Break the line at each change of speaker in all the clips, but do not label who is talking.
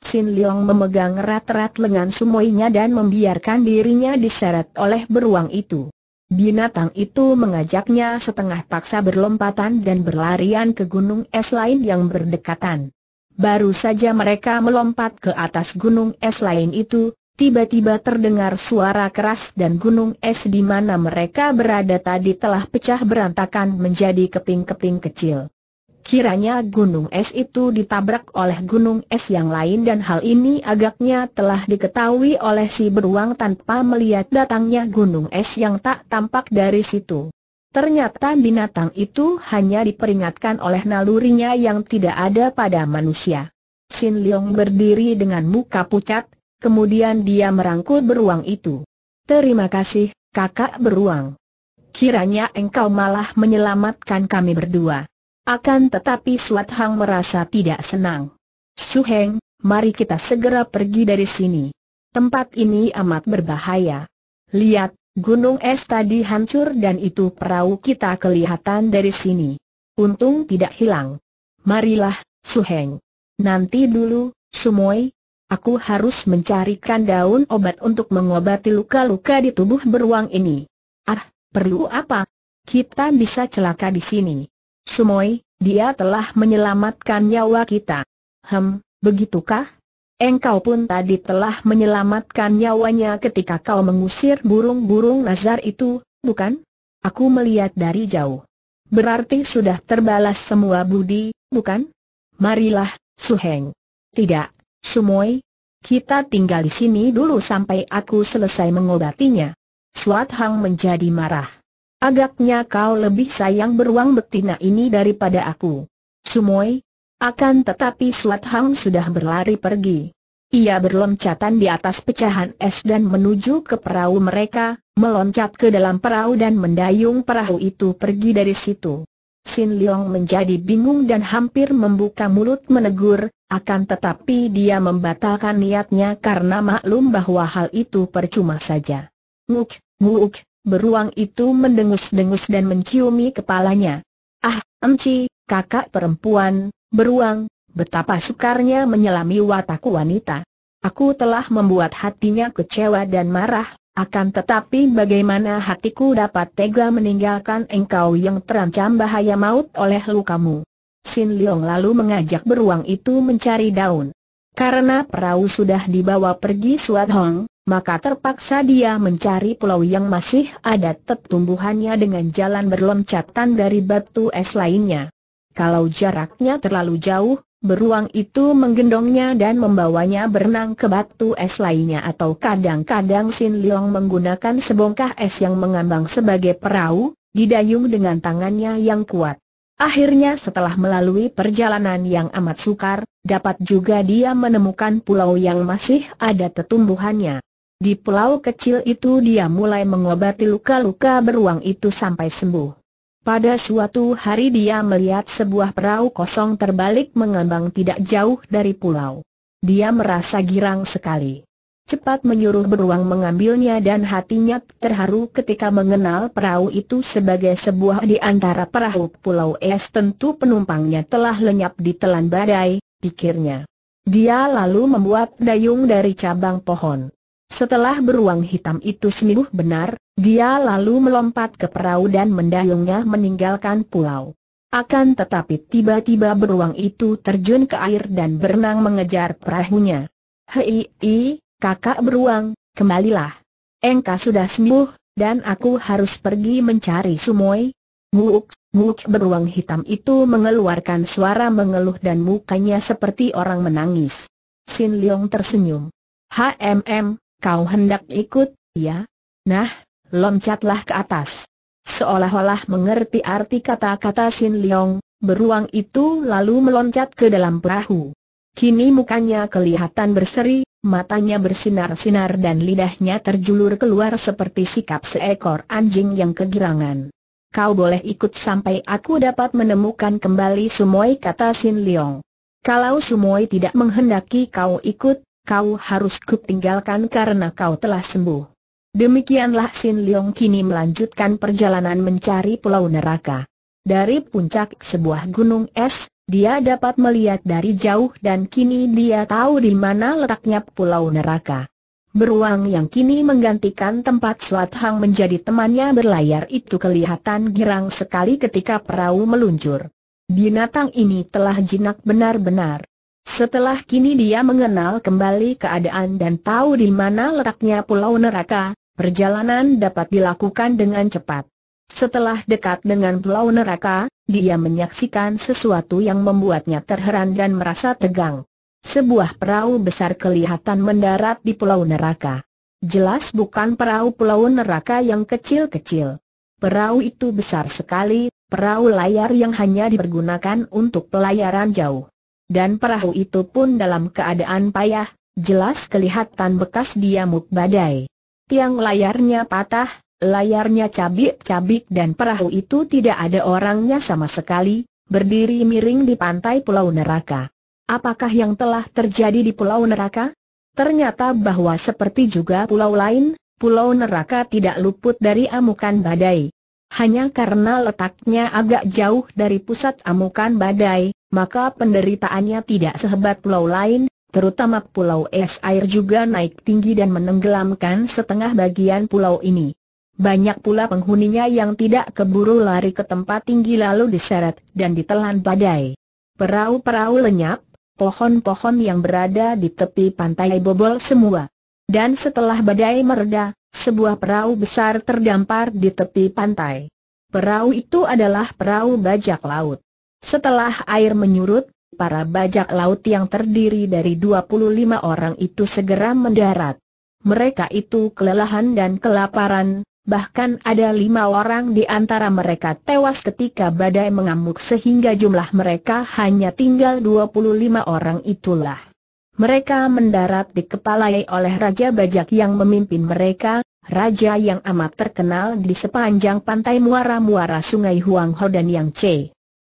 Sin Leong memegang erat-erat lengan sumoinya dan membiarkan dirinya diseret oleh beruang itu. Binatang itu mengajaknya setengah paksa berlompatan dan berlarian ke gunung es lain yang berdekatan. Baru saja mereka melompat ke atas gunung es lain itu, tiba-tiba terdengar suara keras dan gunung es di mana mereka berada tadi telah pecah berantakan menjadi keping-keping kecil. Kiranya gunung es itu ditabrak oleh gunung es yang lain dan hal ini agaknya telah diketahui oleh si beruang tanpa melihat datangnya gunung es yang tak tampak dari situ. Ternyata binatang itu hanya diperingatkan oleh nalurinya yang tidak ada pada manusia. Sin Leong berdiri dengan muka pucat, kemudian dia merangkul beruang itu. Terima kasih, kakak beruang. Kiranya engkau malah menyelamatkan kami berdua. Akan tetapi Suat Hang merasa tidak senang. Su Heng, mari kita segera pergi dari sini. Tempat ini amat berbahaya. Lihat, gunung es tadi hancur dan itu perahu kita kelihatan dari sini. Untung tidak hilang. Marilah, Su Heng. Nanti dulu, Sumoi. Aku harus mencarikan daun obat untuk mengobati luka-luka di tubuh beruang ini. Ah, perlu apa? Kita bisa celaka di sini. Sumoi, dia telah menyelamatkan nyawa kita. Hem, begitukah? Engkau pun tadi telah menyelamatkan nyawanya ketika kau mengusir burung-burung nazar itu, bukan? Aku melihat dari jauh. Berarti sudah terbalas semua budi, bukan? Marilah, Su Suheng. Tidak, Sumoi. Kita tinggal di sini dulu sampai aku selesai mengobatinya. Suat Hang menjadi marah. Agaknya kau lebih sayang beruang betina ini daripada aku. Sumoy. Akan tetapi Suat Hang sudah berlari pergi. Ia berloncatan di atas pecahan es dan menuju ke perahu mereka, meloncat ke dalam perahu dan mendayung perahu itu pergi dari situ. Sin Leong menjadi bingung dan hampir membuka mulut menegur, akan tetapi dia membatalkan niatnya karena maklum bahwa hal itu percuma saja. Nguk, nguk, beruang itu mendengus-dengus dan menciumi kepalanya. Ah, Emci, kakak perempuan, beruang, betapa sukarnya menyelami watak wanita. Aku telah membuat hatinya kecewa dan marah, akan tetapi bagaimana hatiku dapat tega meninggalkan engkau yang terancam bahaya maut oleh lukamu. Sin Leong lalu mengajak beruang itu mencari daun. Karena perahu sudah dibawa pergi Suat Hong, maka terpaksa dia mencari pulau yang masih ada tetumbuhannya dengan jalan berloncatan dari batu es lainnya. Kalau jaraknya terlalu jauh, beruang itu menggendongnya dan membawanya berenang ke batu es lainnya atau kadang-kadang Sin Leong menggunakan sebongkah es yang mengambang sebagai perahu, didayung dengan tangannya yang kuat. Akhirnya setelah melalui perjalanan yang amat sukar, dapat juga dia menemukan pulau yang masih ada tetumbuhannya. Di pulau kecil itu dia mulai mengobati luka-luka beruang itu sampai sembuh. Pada suatu hari dia melihat sebuah perahu kosong terbalik mengembang tidak jauh dari pulau. Dia merasa girang sekali. Cepat menyuruh beruang mengambilnya dan hatinya terharu ketika mengenal perahu itu sebagai sebuah di antara perahu pulau es tentu penumpangnya telah lenyap di telan badai, pikirnya. Dia lalu membuat dayung dari cabang pohon. Setelah beruang hitam itu sembuh benar, dia lalu melompat ke perahu dan mendayungnya meninggalkan pulau. Akan tetapi tiba-tiba beruang itu terjun ke air dan berenang mengejar perahunya. Hei, i, kakak beruang, kembalilah. Engkau sudah sembuh, dan aku harus pergi mencari sumoi. Nguk, nguk beruang hitam itu mengeluarkan suara mengeluh dan mukanya seperti orang menangis. Sin Leong tersenyum. HMM, Kau hendak ikut, ya? Nah, loncatlah ke atas. Seolah-olah mengerti arti kata-kata Sin Leong, beruang itu lalu meloncat ke dalam perahu. Kini mukanya kelihatan berseri, matanya bersinar-sinar dan lidahnya terjulur keluar seperti sikap seekor anjing yang kegirangan. Kau boleh ikut sampai aku dapat menemukan kembali Sumoy kata Sin Leong. Kalau Sumoy tidak menghendaki kau ikut, kau harus kutinggalkan tinggalkan karena kau telah sembuh. Demikianlah Sin Leong kini melanjutkan perjalanan mencari pulau neraka. Dari puncak sebuah gunung es, dia dapat melihat dari jauh dan kini dia tahu di mana letaknya pulau neraka. Beruang yang kini menggantikan tempat Suat Hang menjadi temannya berlayar itu kelihatan girang sekali ketika perahu meluncur. Binatang ini telah jinak benar-benar. Setelah kini dia mengenal kembali keadaan dan tahu di mana letaknya pulau neraka, perjalanan dapat dilakukan dengan cepat. Setelah dekat dengan pulau neraka, dia menyaksikan sesuatu yang membuatnya terheran dan merasa tegang. Sebuah perahu besar kelihatan mendarat di pulau neraka. Jelas bukan perahu pulau neraka yang kecil-kecil. Perahu itu besar sekali, perahu layar yang hanya dipergunakan untuk pelayaran jauh dan perahu itu pun dalam keadaan payah, jelas kelihatan bekas diamuk badai. Tiang layarnya patah, layarnya cabik-cabik dan perahu itu tidak ada orangnya sama sekali, berdiri miring di pantai Pulau Neraka. Apakah yang telah terjadi di Pulau Neraka? Ternyata bahwa seperti juga pulau lain, Pulau Neraka tidak luput dari amukan badai. Hanya karena letaknya agak jauh dari pusat amukan badai, maka penderitaannya tidak sehebat pulau lain, terutama pulau es air juga naik tinggi dan menenggelamkan setengah bagian pulau ini. Banyak pula penghuninya yang tidak keburu lari ke tempat tinggi lalu diseret dan ditelan badai. Perahu-perahu lenyap, pohon-pohon yang berada di tepi pantai bobol semua. Dan setelah badai mereda, sebuah perahu besar terdampar di tepi pantai. Perahu itu adalah perahu bajak laut. Setelah air menyurut, para bajak laut yang terdiri dari 25 orang itu segera mendarat. Mereka itu kelelahan dan kelaparan, bahkan ada lima orang di antara mereka tewas ketika badai mengamuk sehingga jumlah mereka hanya tinggal 25 orang itulah. Mereka mendarat di kepala oleh Raja Bajak yang memimpin mereka, raja yang amat terkenal di sepanjang pantai muara-muara sungai Huang Ho dan Yang Che.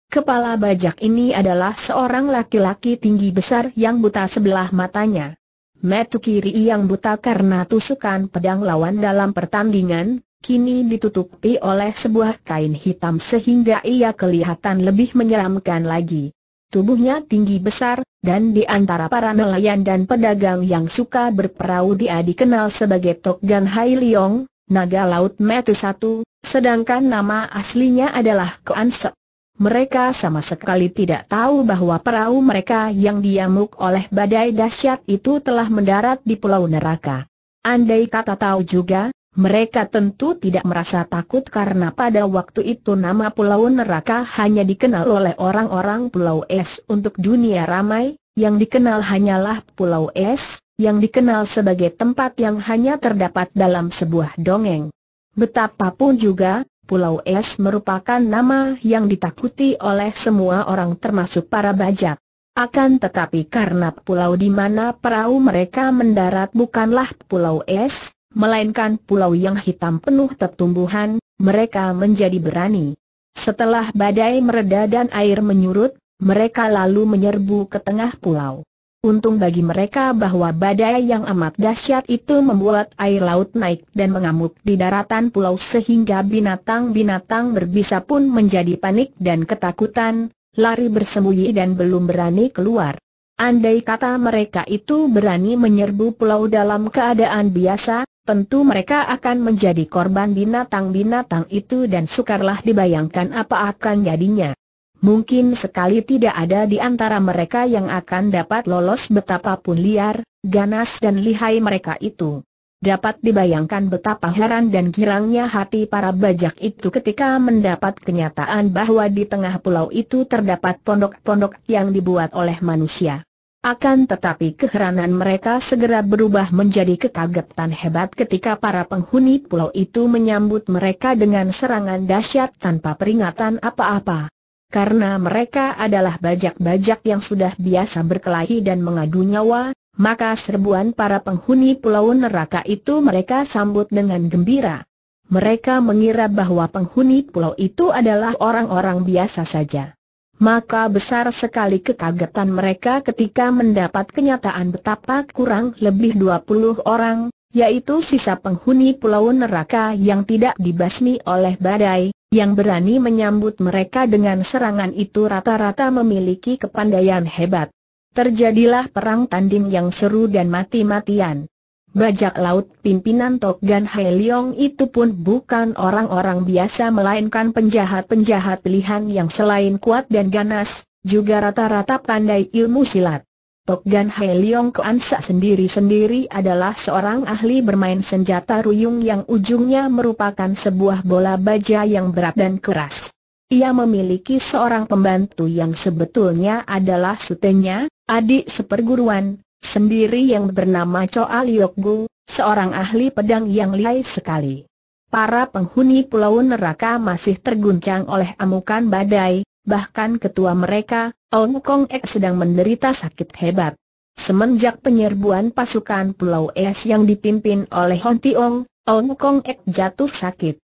Kepala bajak ini adalah seorang laki-laki tinggi besar yang buta sebelah matanya. Metu kiri yang buta karena tusukan pedang lawan dalam pertandingan, kini ditutupi oleh sebuah kain hitam sehingga ia kelihatan lebih menyeramkan lagi. Tubuhnya tinggi besar, dan di antara para nelayan dan pedagang yang suka berperahu dia dikenal sebagai Tok Gan Hai Liong, naga laut metu satu, sedangkan nama aslinya adalah Koan Sek. Mereka sama sekali tidak tahu bahwa perahu mereka yang diamuk oleh badai dahsyat itu telah mendarat di Pulau Neraka. Andai kata tahu juga, mereka tentu tidak merasa takut karena pada waktu itu nama Pulau Neraka hanya dikenal oleh orang-orang Pulau Es untuk dunia ramai, yang dikenal hanyalah Pulau Es, yang dikenal sebagai tempat yang hanya terdapat dalam sebuah dongeng. Betapapun juga, Pulau Es merupakan nama yang ditakuti oleh semua orang termasuk para bajak. Akan tetapi karena pulau di mana perahu mereka mendarat bukanlah Pulau Es, melainkan pulau yang hitam penuh tertumbuhan, mereka menjadi berani. Setelah badai mereda dan air menyurut, mereka lalu menyerbu ke tengah pulau. Untung bagi mereka bahwa badai yang amat dahsyat itu membuat air laut naik dan mengamuk di daratan pulau sehingga binatang-binatang berbisa pun menjadi panik dan ketakutan, lari bersembunyi dan belum berani keluar. Andai kata mereka itu berani menyerbu pulau dalam keadaan biasa, tentu mereka akan menjadi korban binatang-binatang itu dan sukarlah dibayangkan apa akan jadinya. Mungkin sekali tidak ada di antara mereka yang akan dapat lolos betapapun liar, ganas dan lihai mereka itu. Dapat dibayangkan betapa heran dan girangnya hati para bajak itu ketika mendapat kenyataan bahwa di tengah pulau itu terdapat pondok-pondok yang dibuat oleh manusia. Akan tetapi keheranan mereka segera berubah menjadi kekagetan hebat ketika para penghuni pulau itu menyambut mereka dengan serangan dahsyat tanpa peringatan apa-apa. Karena mereka adalah bajak-bajak yang sudah biasa berkelahi dan mengadu nyawa, maka serbuan para penghuni pulau neraka itu mereka sambut dengan gembira. Mereka mengira bahwa penghuni pulau itu adalah orang-orang biasa saja maka besar sekali kekagetan mereka ketika mendapat kenyataan betapa kurang lebih 20 orang, yaitu sisa penghuni pulau neraka yang tidak dibasmi oleh badai, yang berani menyambut mereka dengan serangan itu rata-rata memiliki kepandaian hebat. Terjadilah perang tanding yang seru dan mati-matian bajak laut pimpinan Tok Gan Hai Leong itu pun bukan orang-orang biasa melainkan penjahat-penjahat pilihan yang selain kuat dan ganas, juga rata-rata pandai ilmu silat. Tok Gan Hai Leong Keansa sendiri-sendiri adalah seorang ahli bermain senjata ruyung yang ujungnya merupakan sebuah bola baja yang berat dan keras. Ia memiliki seorang pembantu yang sebetulnya adalah sutenya, adik seperguruan, sendiri yang bernama Choa Liok seorang ahli pedang yang lihai sekali. Para penghuni pulau neraka masih terguncang oleh amukan badai, bahkan ketua mereka, Ong Kong Ek sedang menderita sakit hebat. Semenjak penyerbuan pasukan Pulau Es yang dipimpin oleh Hon Tiong, Ong Kong Ek jatuh sakit.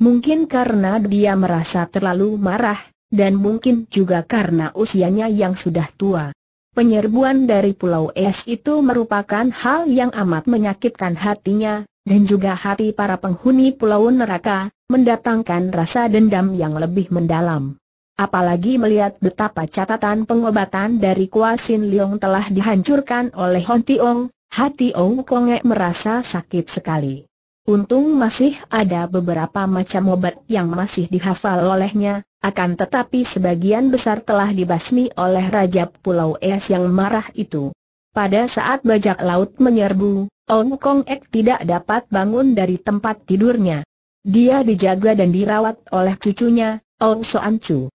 Mungkin karena dia merasa terlalu marah, dan mungkin juga karena usianya yang sudah tua. Penyerbuan dari Pulau Es itu merupakan hal yang amat menyakitkan hatinya, dan juga hati para penghuni Pulau Neraka, mendatangkan rasa dendam yang lebih mendalam. Apalagi melihat betapa catatan pengobatan dari Kuasin Leong telah dihancurkan oleh Hon Tiong, hati Ong Kongek merasa sakit sekali. Untung masih ada beberapa macam obat yang masih dihafal olehnya, akan tetapi sebagian besar telah dibasmi oleh Raja Pulau Es yang marah itu. Pada saat bajak laut menyerbu, Ong Kong Ek tidak dapat bangun dari tempat tidurnya. Dia dijaga dan dirawat oleh cucunya, Ong Soan Chu.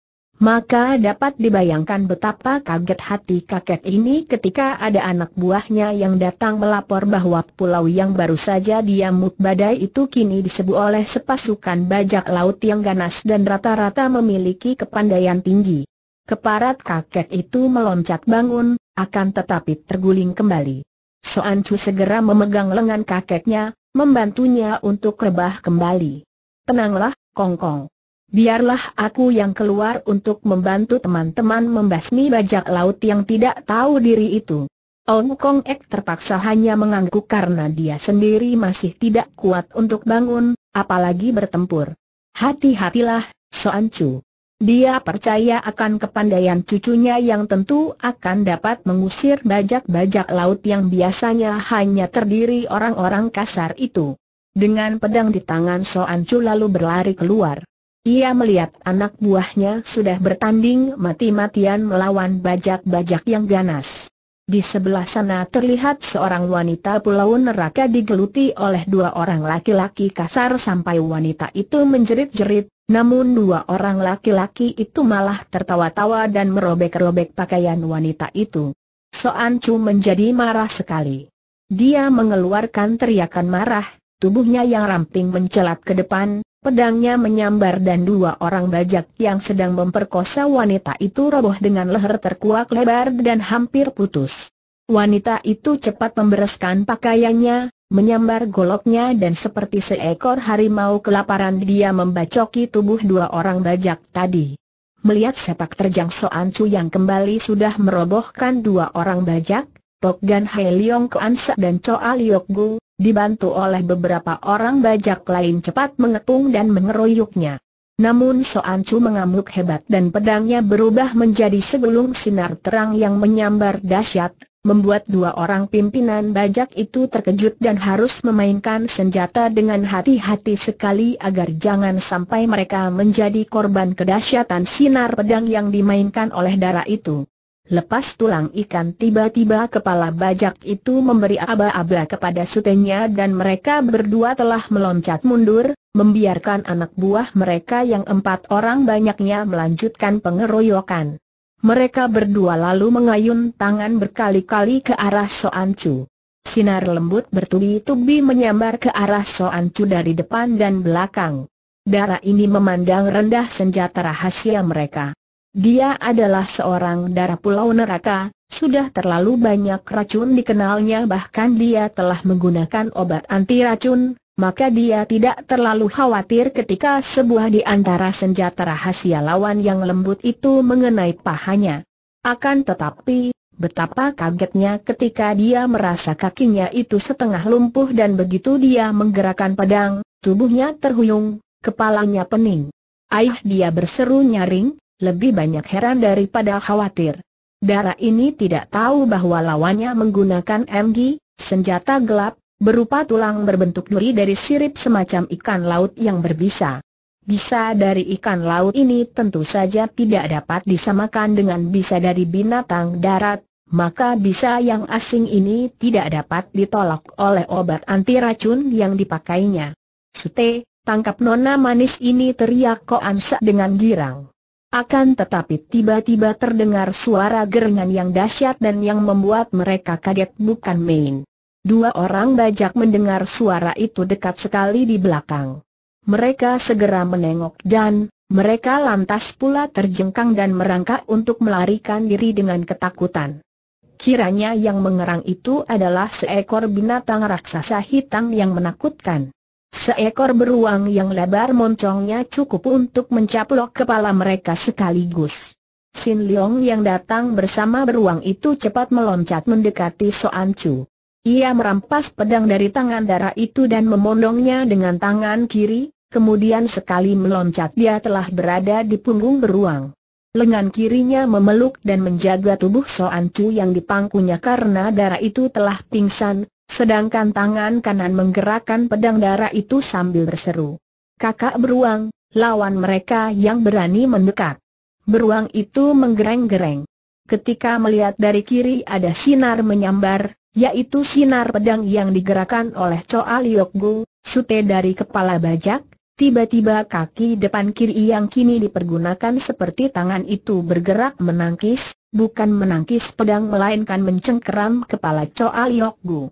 Maka dapat dibayangkan betapa kaget hati kakek ini ketika ada anak buahnya yang datang melapor bahwa pulau yang baru saja diamuk badai itu kini disebut oleh sepasukan bajak laut yang ganas dan rata-rata memiliki kepandaian tinggi. Keparat kakek itu meloncat bangun, akan tetapi terguling kembali. Soan Chu segera memegang lengan kakeknya, membantunya untuk rebah kembali. Tenanglah, Kongkong. -kong. Biarlah aku yang keluar untuk membantu teman-teman membasmi bajak laut yang tidak tahu diri itu. Ong Kong Ek terpaksa hanya mengangguk karena dia sendiri masih tidak kuat untuk bangun, apalagi bertempur. Hati-hatilah, Soan Chu. Dia percaya akan kepandaian cucunya yang tentu akan dapat mengusir bajak-bajak laut yang biasanya hanya terdiri orang-orang kasar itu. Dengan pedang di tangan Soan Chu lalu berlari keluar. Ia melihat anak buahnya sudah bertanding mati-matian melawan bajak-bajak yang ganas. Di sebelah sana terlihat seorang wanita pulau neraka digeluti oleh dua orang laki-laki kasar sampai wanita itu menjerit-jerit, namun dua orang laki-laki itu malah tertawa-tawa dan merobek-robek pakaian wanita itu. Soan Chu menjadi marah sekali. Dia mengeluarkan teriakan marah, tubuhnya yang ramping mencelat ke depan, Pedangnya menyambar dan dua orang bajak yang sedang memperkosa wanita itu roboh dengan leher terkuak lebar dan hampir putus. Wanita itu cepat membereskan pakaiannya, menyambar goloknya dan seperti seekor harimau kelaparan dia membacoki tubuh dua orang bajak tadi. Melihat sepak terjang Soan Chu yang kembali sudah merobohkan dua orang bajak, Tok Gan Hai Leong Kuan Sa dan Choa Liok Gu, dibantu oleh beberapa orang bajak lain cepat mengepung dan mengeroyoknya. Namun Soancu mengamuk hebat dan pedangnya berubah menjadi segelung sinar terang yang menyambar dahsyat, membuat dua orang pimpinan bajak itu terkejut dan harus memainkan senjata dengan hati-hati sekali agar jangan sampai mereka menjadi korban kedahsyatan sinar pedang yang dimainkan oleh darah itu. Lepas tulang ikan tiba-tiba kepala bajak itu memberi aba-aba kepada sutenya dan mereka berdua telah meloncat mundur, membiarkan anak buah mereka yang empat orang banyaknya melanjutkan pengeroyokan. Mereka berdua lalu mengayun tangan berkali-kali ke arah Chu. Sinar lembut bertubi-tubi menyambar ke arah Chu dari depan dan belakang. Darah ini memandang rendah senjata rahasia mereka. Dia adalah seorang darah pulau neraka, sudah terlalu banyak racun dikenalnya bahkan dia telah menggunakan obat anti racun, maka dia tidak terlalu khawatir ketika sebuah di antara senjata rahasia lawan yang lembut itu mengenai pahanya. Akan tetapi, Betapa kagetnya ketika dia merasa kakinya itu setengah lumpuh dan begitu dia menggerakkan pedang, tubuhnya terhuyung, kepalanya pening. Aih dia berseru nyaring, lebih banyak heran daripada khawatir. Darah ini tidak tahu bahwa lawannya menggunakan MG, senjata gelap, berupa tulang berbentuk duri dari sirip semacam ikan laut yang berbisa. Bisa dari ikan laut ini tentu saja tidak dapat disamakan dengan bisa dari binatang darat, maka bisa yang asing ini tidak dapat ditolak oleh obat anti racun yang dipakainya. Sute, tangkap nona manis ini teriak Koansa dengan girang. Akan tetapi tiba-tiba terdengar suara gerengan yang dahsyat dan yang membuat mereka kaget bukan main. Dua orang bajak mendengar suara itu dekat sekali di belakang. Mereka segera menengok dan mereka lantas pula terjengkang dan merangkak untuk melarikan diri dengan ketakutan. Kiranya yang mengerang itu adalah seekor binatang raksasa hitam yang menakutkan. Seekor beruang yang lebar moncongnya cukup untuk mencaplok kepala mereka sekaligus. Sin Leong yang datang bersama beruang itu cepat meloncat mendekati Soan Chu. Ia merampas pedang dari tangan darah itu dan memondongnya dengan tangan kiri, kemudian sekali meloncat dia telah berada di punggung beruang. Lengan kirinya memeluk dan menjaga tubuh Soan Chu yang dipangkunya karena darah itu telah pingsan, Sedangkan tangan kanan menggerakkan pedang darah itu sambil berseru. Kakak beruang, lawan mereka yang berani mendekat. Beruang itu menggereng-gereng. Ketika melihat dari kiri ada sinar menyambar, yaitu sinar pedang yang digerakkan oleh Choa Liok Gu, sute dari kepala bajak, tiba-tiba kaki depan kiri yang kini dipergunakan seperti tangan itu bergerak menangkis, bukan menangkis pedang melainkan mencengkeram kepala Choa Liok Gu.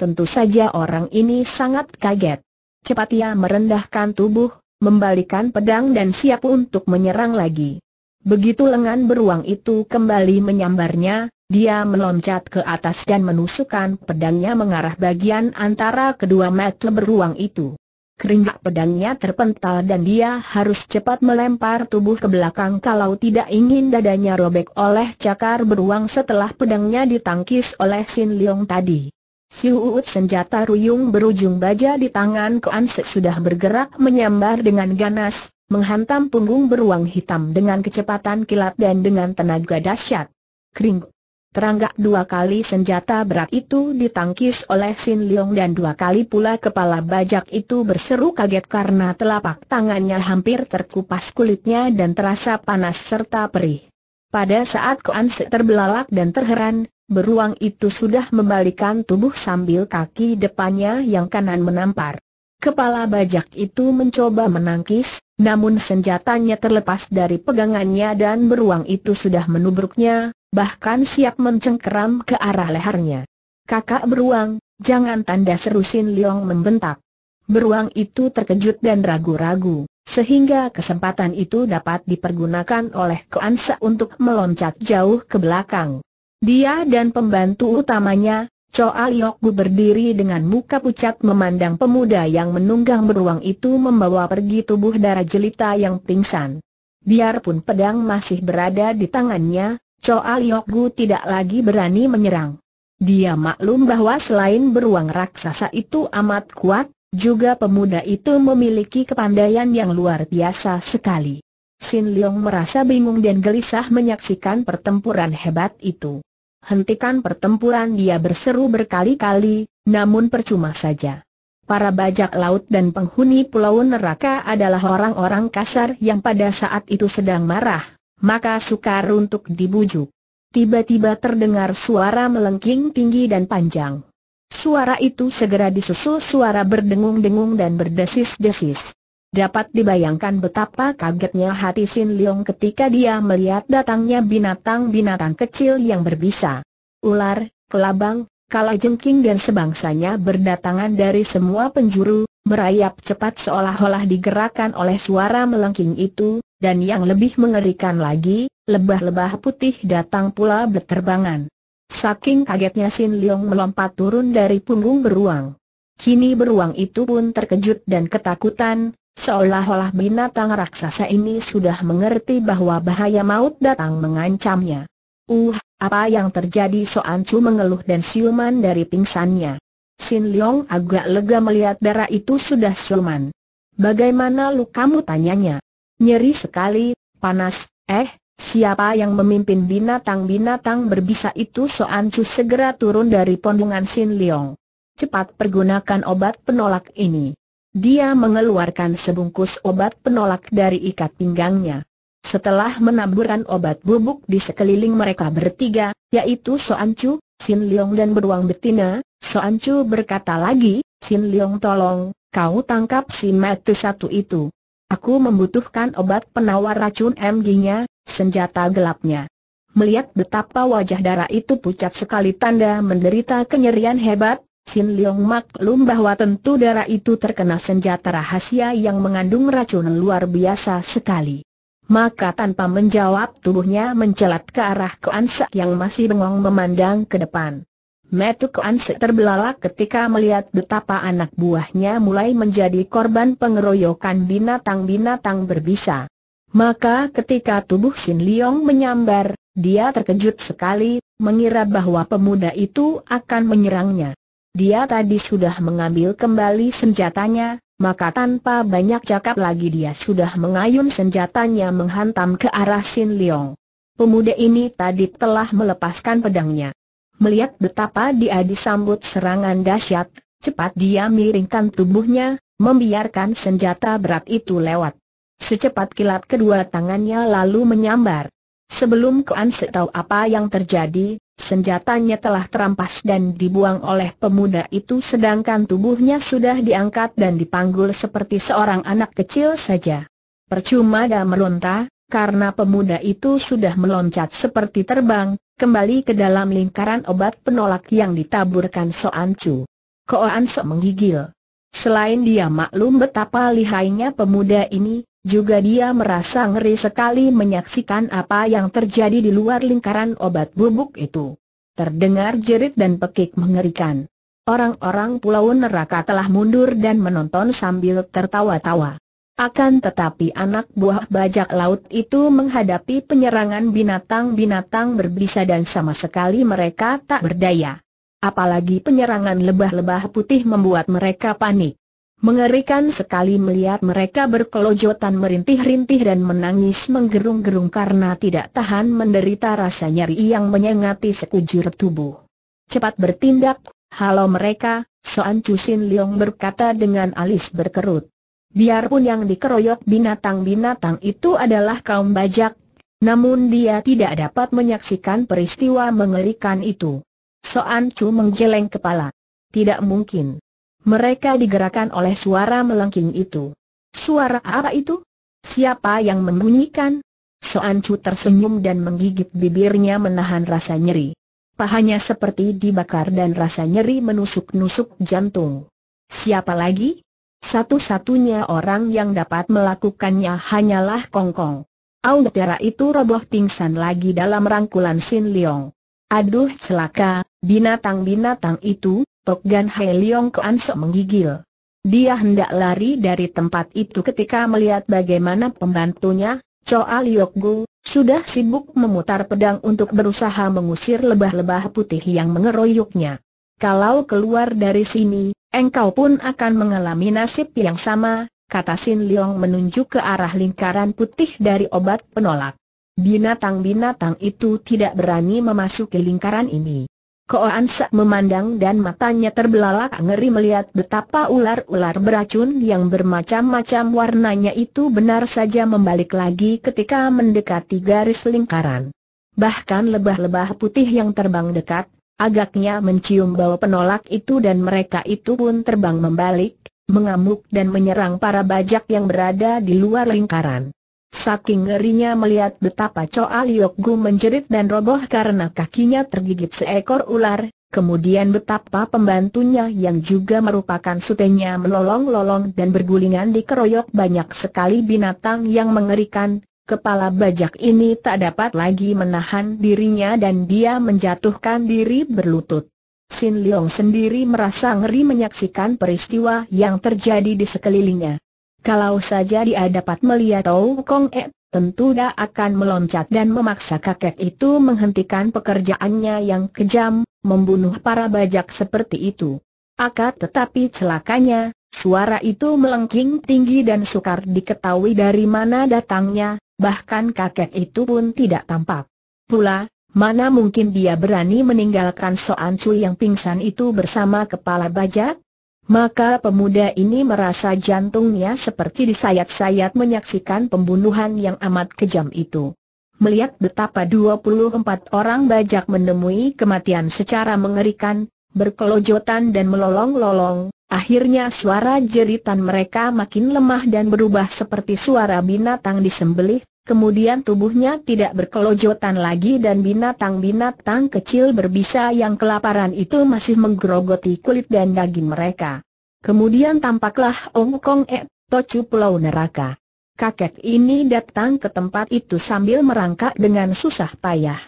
Tentu saja orang ini sangat kaget. Cepat ia merendahkan tubuh, membalikan pedang dan siap untuk menyerang lagi. Begitu lengan beruang itu kembali menyambarnya, dia meloncat ke atas dan menusukkan pedangnya mengarah bagian antara kedua mata beruang itu. Keringat pedangnya terpental dan dia harus cepat melempar tubuh ke belakang kalau tidak ingin dadanya robek oleh cakar beruang setelah pedangnya ditangkis oleh Sin Leong tadi. Si senjata ruyung berujung baja di tangan Koan Anse sudah bergerak menyambar dengan ganas, menghantam punggung beruang hitam dengan kecepatan kilat dan dengan tenaga dahsyat. Kring. Teranggak dua kali senjata berat itu ditangkis oleh Sin Leong dan dua kali pula kepala bajak itu berseru kaget karena telapak tangannya hampir terkupas kulitnya dan terasa panas serta perih. Pada saat Koan Se terbelalak dan terheran, beruang itu sudah membalikan tubuh sambil kaki depannya yang kanan menampar. Kepala bajak itu mencoba menangkis, namun senjatanya terlepas dari pegangannya dan beruang itu sudah menubruknya, bahkan siap mencengkeram ke arah lehernya. Kakak beruang, jangan tanda seru Sin Leong membentak. Beruang itu terkejut dan ragu-ragu, sehingga kesempatan itu dapat dipergunakan oleh Koansa untuk meloncat jauh ke belakang. Dia dan pembantu utamanya, Choa Liokgu berdiri dengan muka pucat memandang pemuda yang menunggang beruang itu membawa pergi tubuh darah jelita yang pingsan. Biarpun pedang masih berada di tangannya, Choa Liokgu tidak lagi berani menyerang. Dia maklum bahwa selain beruang raksasa itu amat kuat, juga pemuda itu memiliki kepandaian yang luar biasa sekali. Sin Leong merasa bingung dan gelisah menyaksikan pertempuran hebat itu hentikan pertempuran dia berseru berkali-kali, namun percuma saja. Para bajak laut dan penghuni pulau neraka adalah orang-orang kasar yang pada saat itu sedang marah, maka sukar untuk dibujuk. Tiba-tiba terdengar suara melengking tinggi dan panjang. Suara itu segera disusul suara berdengung-dengung dan berdesis-desis. Dapat dibayangkan betapa kagetnya hati Sin Leong ketika dia melihat datangnya binatang-binatang kecil yang berbisa. Ular, kelabang, kalajengking dan sebangsanya berdatangan dari semua penjuru, merayap cepat seolah-olah digerakkan oleh suara melengking itu, dan yang lebih mengerikan lagi, lebah-lebah putih datang pula berterbangan. Saking kagetnya Sin Leong melompat turun dari punggung beruang. Kini beruang itu pun terkejut dan ketakutan, Seolah-olah binatang raksasa ini sudah mengerti bahwa bahaya maut datang mengancamnya. Uh, apa yang terjadi Soancu mengeluh dan siuman dari pingsannya. Sin Leong agak lega melihat darah itu sudah siuman. Bagaimana lu kamu tanyanya? Nyeri sekali, panas, eh, siapa yang memimpin binatang-binatang berbisa itu Soancu segera turun dari pondungan Sin Leong. Cepat pergunakan obat penolak ini. Dia mengeluarkan sebungkus obat penolak dari ikat pinggangnya. Setelah menaburkan obat bubuk di sekeliling mereka bertiga, yaitu Soan Chu, Sin Leong dan beruang betina, Soan Chu berkata lagi, Sin Leong tolong, kau tangkap si mati satu itu. Aku membutuhkan obat penawar racun MG-nya, senjata gelapnya. Melihat betapa wajah darah itu pucat sekali tanda menderita kenyerian hebat, Sin Leong maklum bahwa tentu darah itu terkena senjata rahasia yang mengandung racun luar biasa sekali. Maka tanpa menjawab tubuhnya mencelat ke arah Keansa yang masih bengong memandang ke depan. Metu Keansa terbelalak ketika melihat betapa anak buahnya mulai menjadi korban pengeroyokan binatang-binatang berbisa. Maka ketika tubuh Sin Leong menyambar, dia terkejut sekali, mengira bahwa pemuda itu akan menyerangnya. Dia tadi sudah mengambil kembali senjatanya, maka tanpa banyak cakap lagi dia sudah mengayun senjatanya menghantam ke arah Sin Leong. Pemuda ini tadi telah melepaskan pedangnya. Melihat betapa dia disambut serangan dahsyat, cepat dia miringkan tubuhnya, membiarkan senjata berat itu lewat. Secepat kilat kedua tangannya lalu menyambar. Sebelum Kuan Se tahu apa yang terjadi, Senjatanya telah terampas dan dibuang oleh pemuda itu sedangkan tubuhnya sudah diangkat dan dipanggul seperti seorang anak kecil saja. Percuma dia meronta, karena pemuda itu sudah meloncat seperti terbang, kembali ke dalam lingkaran obat penolak yang ditaburkan Soan Chu. Koan Sok menggigil. Selain dia maklum betapa lihainya pemuda ini, juga dia merasa ngeri sekali menyaksikan apa yang terjadi di luar lingkaran obat bubuk itu. Terdengar jerit dan pekik mengerikan. Orang-orang pulau neraka telah mundur dan menonton sambil tertawa-tawa. Akan tetapi anak buah bajak laut itu menghadapi penyerangan binatang-binatang berbisa dan sama sekali mereka tak berdaya. Apalagi penyerangan lebah-lebah putih membuat mereka panik. Mengerikan sekali melihat mereka berkelojotan merintih-rintih dan menangis menggerung-gerung karena tidak tahan menderita rasa nyeri yang menyengati sekujur tubuh. Cepat bertindak, halo mereka, Soan Cusin Leong berkata dengan alis berkerut. Biarpun yang dikeroyok binatang-binatang itu adalah kaum bajak, namun dia tidak dapat menyaksikan peristiwa mengerikan itu. Soan Chu menggeleng kepala. Tidak mungkin. Mereka digerakkan oleh suara melengking itu. Suara apa itu? Siapa yang membunyikan? Soan Chu tersenyum dan menggigit bibirnya menahan rasa nyeri. Pahanya seperti dibakar dan rasa nyeri menusuk-nusuk jantung. Siapa lagi? Satu-satunya orang yang dapat melakukannya hanyalah Kong Kongkong. Audara itu roboh pingsan lagi dalam rangkulan Sin Leong. Aduh celaka, binatang-binatang itu, Tok Gan Hai Leong ke menggigil. Dia hendak lari dari tempat itu ketika melihat bagaimana pembantunya, Choa Liok Gu, sudah sibuk memutar pedang untuk berusaha mengusir lebah-lebah putih yang mengeroyoknya. Kalau keluar dari sini, engkau pun akan mengalami nasib yang sama, kata Sin Leong menunjuk ke arah lingkaran putih dari obat penolak. Binatang-binatang itu tidak berani memasuki lingkaran ini. Ko Sa memandang dan matanya terbelalak ngeri melihat betapa ular-ular beracun yang bermacam-macam warnanya itu benar saja membalik lagi ketika mendekati garis lingkaran. Bahkan lebah-lebah putih yang terbang dekat, agaknya mencium bau penolak itu dan mereka itu pun terbang membalik, mengamuk dan menyerang para bajak yang berada di luar lingkaran. Saking ngerinya melihat betapa Choa Liok Gu menjerit dan roboh karena kakinya tergigit seekor ular, kemudian betapa pembantunya yang juga merupakan sutenya melolong-lolong dan bergulingan dikeroyok banyak sekali binatang yang mengerikan, kepala bajak ini tak dapat lagi menahan dirinya dan dia menjatuhkan diri berlutut. Sin Leong sendiri merasa ngeri menyaksikan peristiwa yang terjadi di sekelilingnya. Kalau saja dia dapat melihat Tau Kong E, tentu dia akan meloncat dan memaksa kakek itu menghentikan pekerjaannya yang kejam, membunuh para bajak seperti itu. Akat, tetapi celakanya, suara itu melengking tinggi dan sukar diketahui dari mana datangnya, bahkan kakek itu pun tidak tampak. Pula, mana mungkin dia berani meninggalkan Soan Cui yang pingsan itu bersama kepala bajak? Maka pemuda ini merasa jantungnya seperti disayat-sayat menyaksikan pembunuhan yang amat kejam itu. Melihat betapa 24 orang bajak menemui kematian secara mengerikan, berkelojotan dan melolong-lolong, akhirnya suara jeritan mereka makin lemah dan berubah seperti suara binatang disembelih Kemudian tubuhnya tidak berkelojotan lagi dan binatang-binatang kecil berbisa yang kelaparan itu masih menggerogoti kulit dan daging mereka. Kemudian tampaklah Ong Kong E, Tocu Pulau Neraka. Kakek ini datang ke tempat itu sambil merangkak dengan susah payah.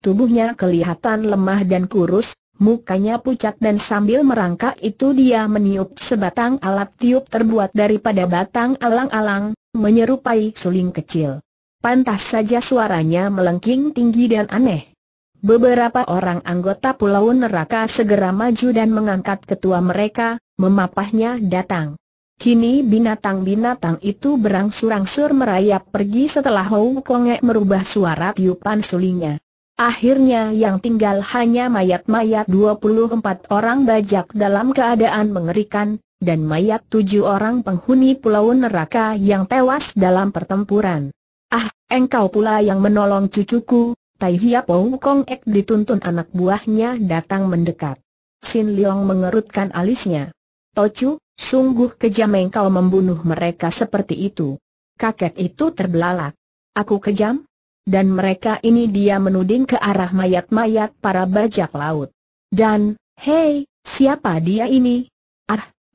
Tubuhnya kelihatan lemah dan kurus, mukanya pucat dan sambil merangkak itu dia meniup sebatang alat tiup terbuat daripada batang alang-alang, menyerupai suling kecil. Pantas saja suaranya melengking tinggi dan aneh. Beberapa orang anggota Pulau Neraka segera maju dan mengangkat ketua mereka, memapahnya datang. Kini binatang-binatang itu berangsur-angsur merayap pergi setelah Hou Kongek merubah suara tiupan sulingnya. Akhirnya yang tinggal hanya mayat-mayat 24 orang bajak dalam keadaan mengerikan, dan mayat tujuh orang penghuni pulau neraka yang tewas dalam pertempuran. Engkau pula yang menolong cucuku, Tai Hiap Kong Ek dituntun anak buahnya datang mendekat. Sin Leong mengerutkan alisnya. Tocu, sungguh kejam engkau membunuh mereka seperti itu. Kakek itu terbelalak. Aku kejam? Dan mereka ini dia menuding ke arah mayat-mayat para bajak laut. Dan, hei, siapa dia ini?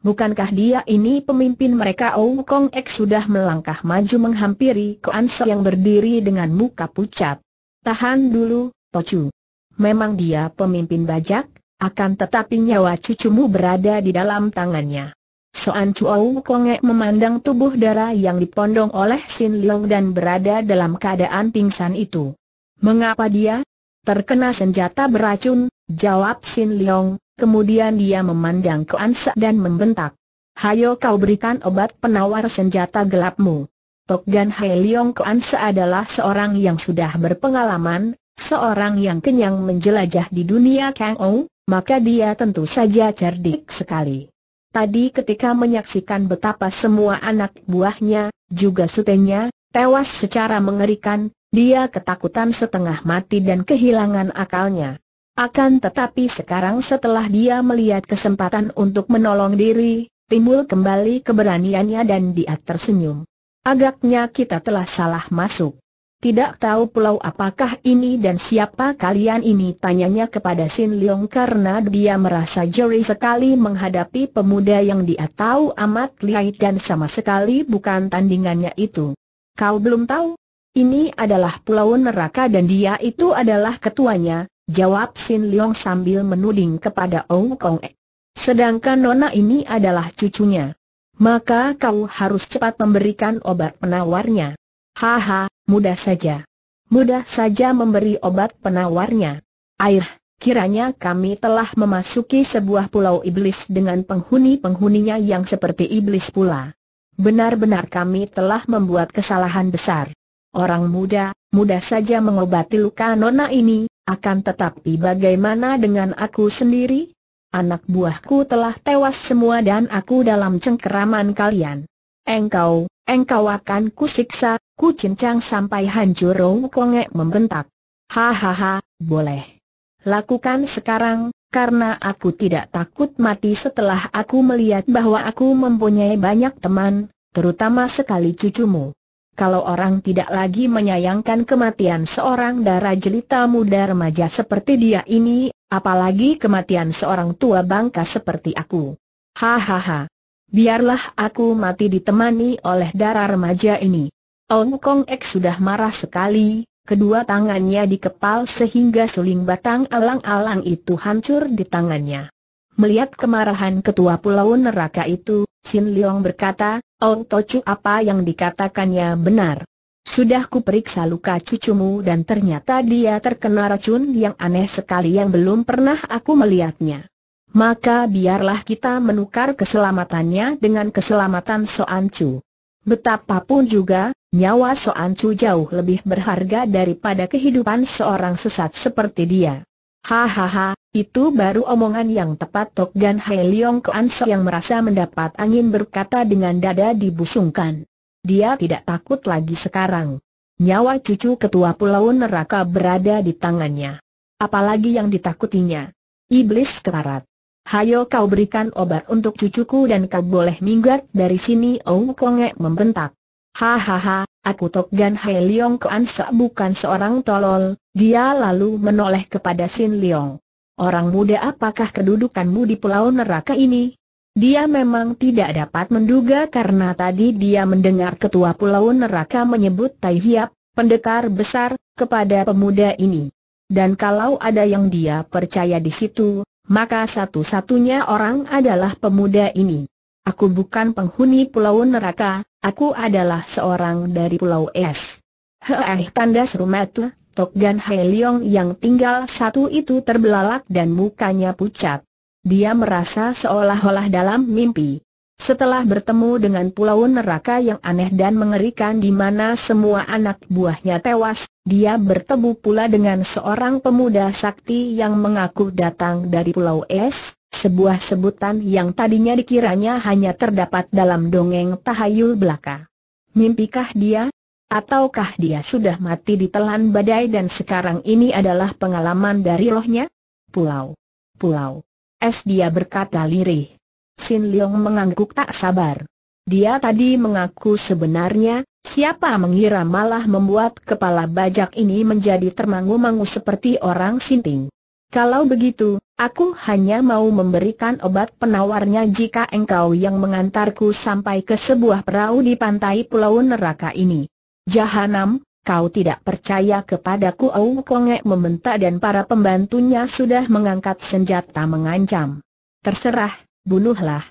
Bukankah dia ini pemimpin mereka Ou Kong Ek sudah melangkah maju menghampiri Koan Se yang berdiri dengan muka pucat. Tahan dulu, Tocu. Memang dia pemimpin bajak, akan tetapi nyawa cucumu berada di dalam tangannya. Soan Kong Ek memandang tubuh darah yang dipondong oleh Sin Leong dan berada dalam keadaan pingsan itu. Mengapa dia terkena senjata beracun? Jawab Sin Leong, Kemudian dia memandang ke Ansa dan membentak. Hayo kau berikan obat penawar senjata gelapmu. Tok Gan Hai Leong ke Ansa adalah seorang yang sudah berpengalaman, seorang yang kenyang menjelajah di dunia Kang Ou, maka dia tentu saja cerdik sekali. Tadi ketika menyaksikan betapa semua anak buahnya, juga sutenya, tewas secara mengerikan, dia ketakutan setengah mati dan kehilangan akalnya. Akan tetapi sekarang setelah dia melihat kesempatan untuk menolong diri, timbul kembali keberaniannya dan dia tersenyum. Agaknya kita telah salah masuk. Tidak tahu pulau apakah ini dan siapa kalian ini tanyanya kepada Sin Leong karena dia merasa jeri sekali menghadapi pemuda yang dia tahu amat lihai dan sama sekali bukan tandingannya itu. Kau belum tahu? Ini adalah pulau neraka dan dia itu adalah ketuanya, Jawab Sin Leong sambil menuding kepada Ong Kong E. Sedangkan Nona ini adalah cucunya. Maka kau harus cepat memberikan obat penawarnya. Haha, mudah saja. Mudah saja memberi obat penawarnya. Air, kiranya kami telah memasuki sebuah pulau iblis dengan penghuni-penghuninya yang seperti iblis pula. Benar-benar kami telah membuat kesalahan besar. Orang muda, mudah saja mengobati luka Nona ini, akan tetapi bagaimana dengan aku sendiri? Anak buahku telah tewas semua dan aku dalam cengkeraman kalian. Engkau, engkau akan kusiksa, ku cincang sampai hancur Rong Kongek membentak. Hahaha, boleh. Lakukan sekarang, karena aku tidak takut mati setelah aku melihat bahwa aku mempunyai banyak teman, terutama sekali cucumu kalau orang tidak lagi menyayangkan kematian seorang darah jelita muda remaja seperti dia ini, apalagi kematian seorang tua bangka seperti aku. Hahaha. Biarlah aku mati ditemani oleh darah remaja ini. Ong Kong X sudah marah sekali, kedua tangannya dikepal sehingga suling batang alang-alang itu hancur di tangannya. Melihat kemarahan ketua pulau neraka itu, Sin Leong berkata, Ong Tocu apa yang dikatakannya benar. Sudah ku periksa luka cucumu dan ternyata dia terkena racun yang aneh sekali yang belum pernah aku melihatnya. Maka biarlah kita menukar keselamatannya dengan keselamatan Soan Chu. Betapapun juga, nyawa Soan Chu jauh lebih berharga daripada kehidupan seorang sesat seperti dia. Hahaha, itu baru omongan yang tepat Tok Gan Hai Leong Kuan Sao yang merasa mendapat angin berkata dengan dada dibusungkan. Dia tidak takut lagi sekarang. Nyawa cucu ketua pulau neraka berada di tangannya. Apalagi yang ditakutinya. Iblis keparat. Hayo kau berikan obat untuk cucuku dan kau boleh minggat dari sini Ong Konge membentak. Hahaha, aku Tok Gan Hai Leong Kuan Sa bukan seorang tolol, dia lalu menoleh kepada Sin Leong. Orang muda apakah kedudukanmu di pulau neraka ini? Dia memang tidak dapat menduga karena tadi dia mendengar ketua pulau neraka menyebut Tai Hiap, pendekar besar, kepada pemuda ini. Dan kalau ada yang dia percaya di situ, maka satu-satunya orang adalah pemuda ini. Aku bukan penghuni pulau neraka, aku adalah seorang dari pulau es. Heeh, tanda seru mata, Tok Gan Hai Leong yang tinggal satu itu terbelalak dan mukanya pucat. Dia merasa seolah-olah dalam mimpi. Setelah bertemu dengan pulau neraka yang aneh dan mengerikan di mana semua anak buahnya tewas, dia bertemu pula dengan seorang pemuda sakti yang mengaku datang dari pulau es, sebuah sebutan yang tadinya dikiranya hanya terdapat dalam dongeng tahayul belaka. Mimpikah dia? Ataukah dia sudah mati di ditelan badai dan sekarang ini adalah pengalaman dari rohnya? Pulau. Pulau. Es dia berkata lirih. Sin Leong mengangguk tak sabar. Dia tadi mengaku sebenarnya, siapa mengira malah membuat kepala bajak ini menjadi termangu-mangu seperti orang sinting. Kalau begitu, aku hanya mau memberikan obat penawarnya jika engkau yang mengantarku sampai ke sebuah perahu di pantai Pulau Neraka ini. Jahanam, kau tidak percaya kepadaku Ou Kongek membentak dan para pembantunya sudah mengangkat senjata mengancam. Terserah, bunuhlah.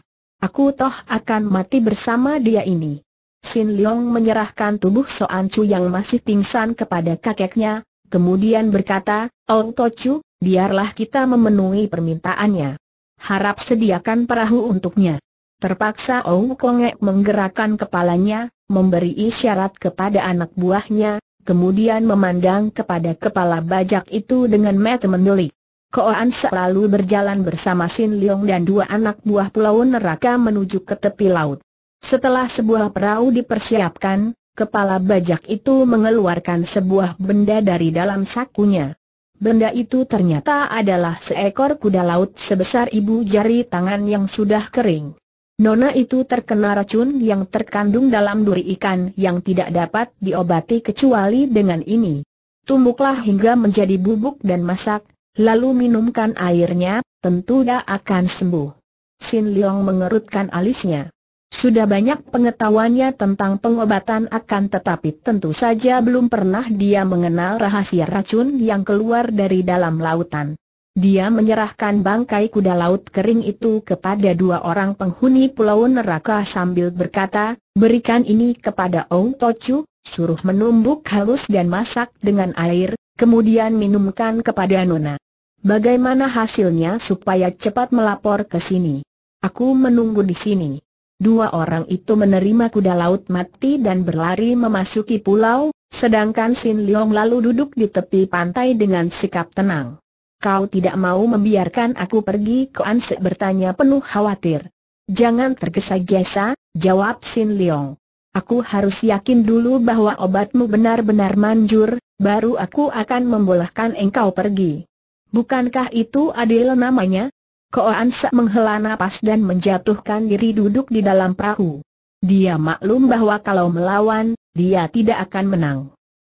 Aku toh akan mati bersama dia ini. Sin Leong menyerahkan tubuh Soan Chu yang masih pingsan kepada kakeknya, kemudian berkata, Ong Chu, biarlah kita memenuhi permintaannya. Harap sediakan perahu untuknya. Terpaksa Ong Kongek menggerakkan kepalanya, memberi isyarat kepada anak buahnya, kemudian memandang kepada kepala bajak itu dengan mata mendelik. Koan selalu berjalan bersama Sin Leong dan dua anak buah pulau neraka menuju ke tepi laut. Setelah sebuah perahu dipersiapkan, kepala bajak itu mengeluarkan sebuah benda dari dalam sakunya. Benda itu ternyata adalah seekor kuda laut sebesar ibu jari tangan yang sudah kering. Nona itu terkena racun yang terkandung dalam duri ikan yang tidak dapat diobati kecuali dengan ini. Tumbuklah hingga menjadi bubuk dan masak, lalu minumkan airnya, tentu dia akan sembuh. Sin Leong mengerutkan alisnya. Sudah banyak pengetahuannya tentang pengobatan akan tetapi tentu saja belum pernah dia mengenal rahasia racun yang keluar dari dalam lautan. Dia menyerahkan bangkai kuda laut kering itu kepada dua orang penghuni pulau neraka sambil berkata, berikan ini kepada Ong Tochu, suruh menumbuk halus dan masak dengan air, kemudian minumkan kepada Nona. Bagaimana hasilnya supaya cepat melapor ke sini? Aku menunggu di sini. Dua orang itu menerima kuda laut mati dan berlari memasuki pulau, sedangkan Sin Leong lalu duduk di tepi pantai dengan sikap tenang. Kau tidak mau membiarkan aku pergi? ke Se bertanya penuh khawatir. Jangan tergesa-gesa, jawab Sin Leong. Aku harus yakin dulu bahwa obatmu benar-benar manjur, baru aku akan membolehkan engkau pergi. Bukankah itu adil namanya? Kau Se menghela nafas dan menjatuhkan diri duduk di dalam perahu. Dia maklum bahwa kalau melawan, dia tidak akan menang.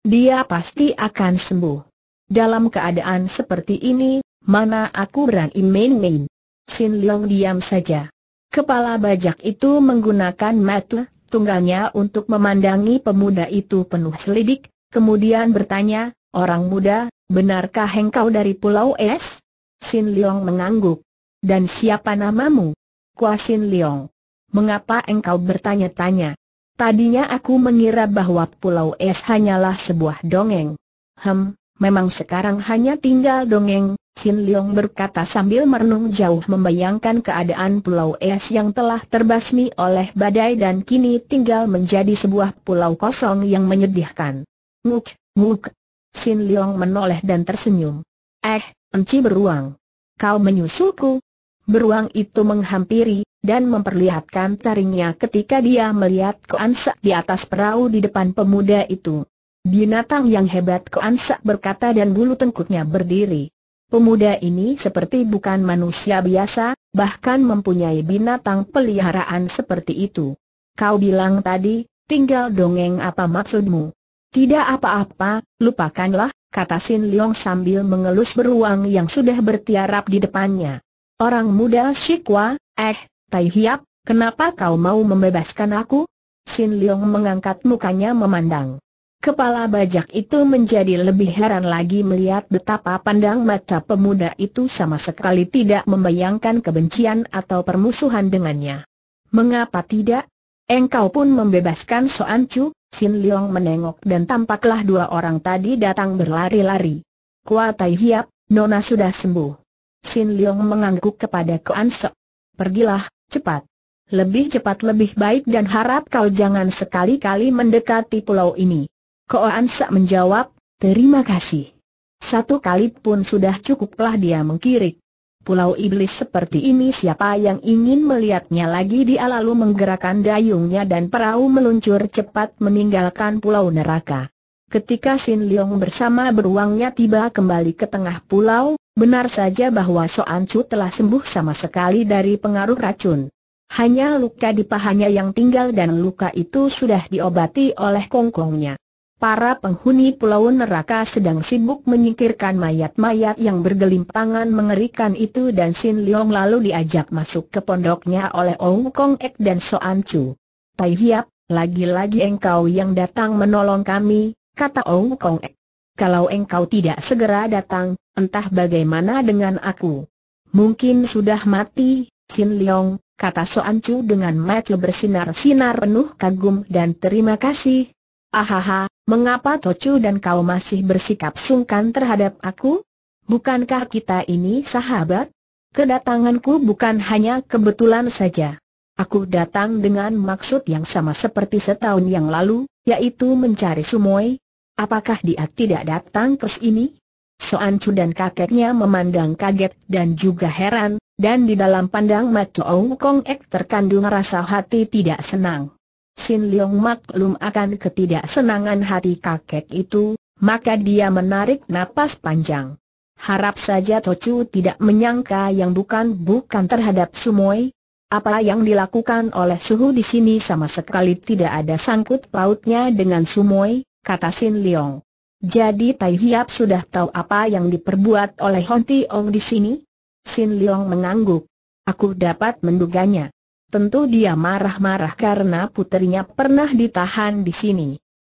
Dia pasti akan sembuh. Dalam keadaan seperti ini, mana aku berani main-main? Sin Leong diam saja. Kepala bajak itu menggunakan mata tunggalnya untuk memandangi pemuda itu penuh selidik, kemudian bertanya, Orang muda, benarkah engkau dari Pulau Es? Sin Leong mengangguk. Dan siapa namamu? Kuasin Leong. Mengapa engkau bertanya-tanya? Tadinya aku mengira bahwa Pulau Es hanyalah sebuah dongeng. Hem, Memang sekarang hanya tinggal dongeng, Sin Leong berkata sambil merenung jauh membayangkan keadaan pulau es yang telah terbasmi oleh badai dan kini tinggal menjadi sebuah pulau kosong yang menyedihkan. Nguk, nguk. Sin Leong menoleh dan tersenyum. Eh, enci beruang. Kau menyusulku. Beruang itu menghampiri, dan memperlihatkan taringnya ketika dia melihat Koan di atas perahu di depan pemuda itu. Binatang yang hebat keansak berkata dan bulu tengkuknya berdiri. Pemuda ini seperti bukan manusia biasa, bahkan mempunyai binatang peliharaan seperti itu. Kau bilang tadi, tinggal dongeng apa maksudmu? Tidak apa-apa, lupakanlah, kata Sin Leong sambil mengelus beruang yang sudah bertiarap di depannya. Orang muda Shikwa, eh, Tai Hiap, kenapa kau mau membebaskan aku? Sin Leong mengangkat mukanya memandang. Kepala bajak itu menjadi lebih heran lagi melihat betapa pandang mata pemuda itu sama sekali tidak membayangkan kebencian atau permusuhan dengannya. Mengapa tidak? Engkau pun membebaskan Soan Chu, Sin Leong menengok dan tampaklah dua orang tadi datang berlari-lari. Kuatai Hiap, Nona sudah sembuh. Sin Leong mengangguk kepada Kuan Sok. Pergilah, cepat. Lebih cepat lebih baik dan harap kau jangan sekali-kali mendekati pulau ini. Ko Ansa menjawab, terima kasih. Satu kali pun sudah cukuplah dia mengkirik. Pulau Iblis seperti ini siapa yang ingin melihatnya lagi dia lalu menggerakkan dayungnya dan perahu meluncur cepat meninggalkan pulau neraka. Ketika Sin Leong bersama beruangnya tiba kembali ke tengah pulau, benar saja bahwa Soan Chu telah sembuh sama sekali dari pengaruh racun. Hanya luka di pahanya yang tinggal dan luka itu sudah diobati oleh kongkongnya para penghuni pulau neraka sedang sibuk menyingkirkan mayat-mayat yang bergelimpangan mengerikan itu dan Sin Leong lalu diajak masuk ke pondoknya oleh Ong Kong Ek dan Soan Chu. Tai Hiap, lagi-lagi engkau yang datang menolong kami, kata Ong Kong Ek. Kalau engkau tidak segera datang, entah bagaimana dengan aku. Mungkin sudah mati, Sin Leong, kata Soan Chu dengan mata bersinar-sinar penuh kagum dan terima kasih, Ahaha, mengapa Tochu dan kau masih bersikap sungkan terhadap aku? Bukankah kita ini sahabat? Kedatanganku bukan hanya kebetulan saja. Aku datang dengan maksud yang sama seperti setahun yang lalu, yaitu mencari Sumoi. Apakah dia tidak datang ke sini? Chu dan kakeknya memandang kaget dan juga heran, dan di dalam pandang Mat Chou Kong Ek terkandung rasa hati tidak senang. Sin Leong maklum akan ketidaksenangan hati kakek itu, maka dia menarik napas panjang. Harap saja Tocu tidak menyangka yang bukan-bukan terhadap Sumoi. Apa yang dilakukan oleh Suhu di sini sama sekali tidak ada sangkut pautnya dengan Sumoi, kata Sin Leong. Jadi Tai Hiap sudah tahu apa yang diperbuat oleh Hon Tiong di sini? Sin Leong mengangguk. Aku dapat menduganya. Tentu dia marah-marah karena putrinya pernah ditahan di sini.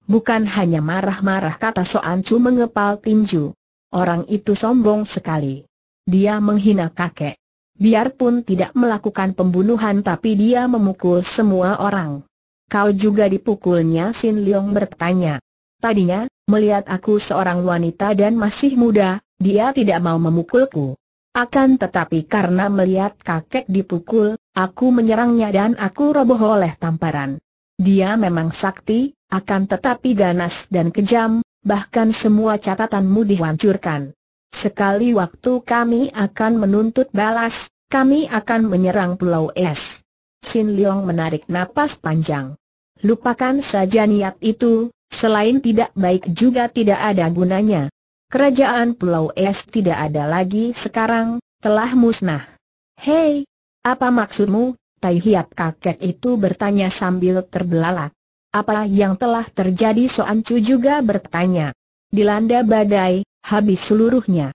Bukan hanya marah-marah kata Soan Chu mengepal tinju. Orang itu sombong sekali. Dia menghina kakek. Biarpun tidak melakukan pembunuhan tapi dia memukul semua orang. Kau juga dipukulnya Sin Leong bertanya. Tadinya, melihat aku seorang wanita dan masih muda, dia tidak mau memukulku. Akan tetapi karena melihat kakek dipukul, aku menyerangnya dan aku roboh oleh tamparan. Dia memang sakti, akan tetapi ganas dan kejam, bahkan semua catatanmu dihancurkan. Sekali waktu kami akan menuntut balas, kami akan menyerang Pulau Es. Sin Leong menarik napas panjang. Lupakan saja niat itu, selain tidak baik juga tidak ada gunanya. Kerajaan Pulau Es tidak ada lagi sekarang, telah musnah. Hei, apa maksudmu? Tai Hiap kakek itu bertanya sambil terbelalak. Apa yang telah terjadi Soan Chu juga bertanya. Dilanda badai, habis seluruhnya.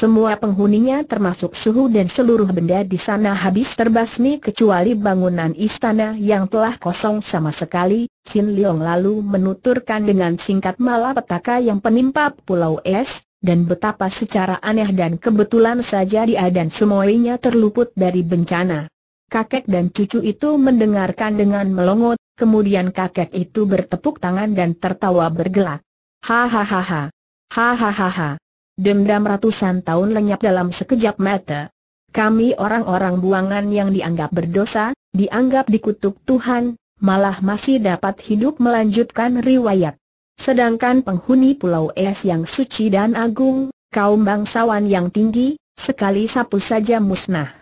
Semua penghuninya termasuk suhu dan seluruh benda di sana habis terbasmi kecuali bangunan istana yang telah kosong sama sekali. Sin Liang lalu menuturkan dengan singkat malah petaka yang penimpa Pulau Es, dan betapa secara aneh dan kebetulan saja dia dan semuanya terluput dari bencana. Kakek dan cucu itu mendengarkan dengan melongot, kemudian kakek itu bertepuk tangan dan tertawa bergelak. Hahaha. Hahaha dendam ratusan tahun lenyap dalam sekejap mata. Kami orang-orang buangan yang dianggap berdosa, dianggap dikutuk Tuhan, malah masih dapat hidup melanjutkan riwayat. Sedangkan penghuni Pulau Es yang suci dan agung, kaum bangsawan yang tinggi, sekali sapu saja musnah.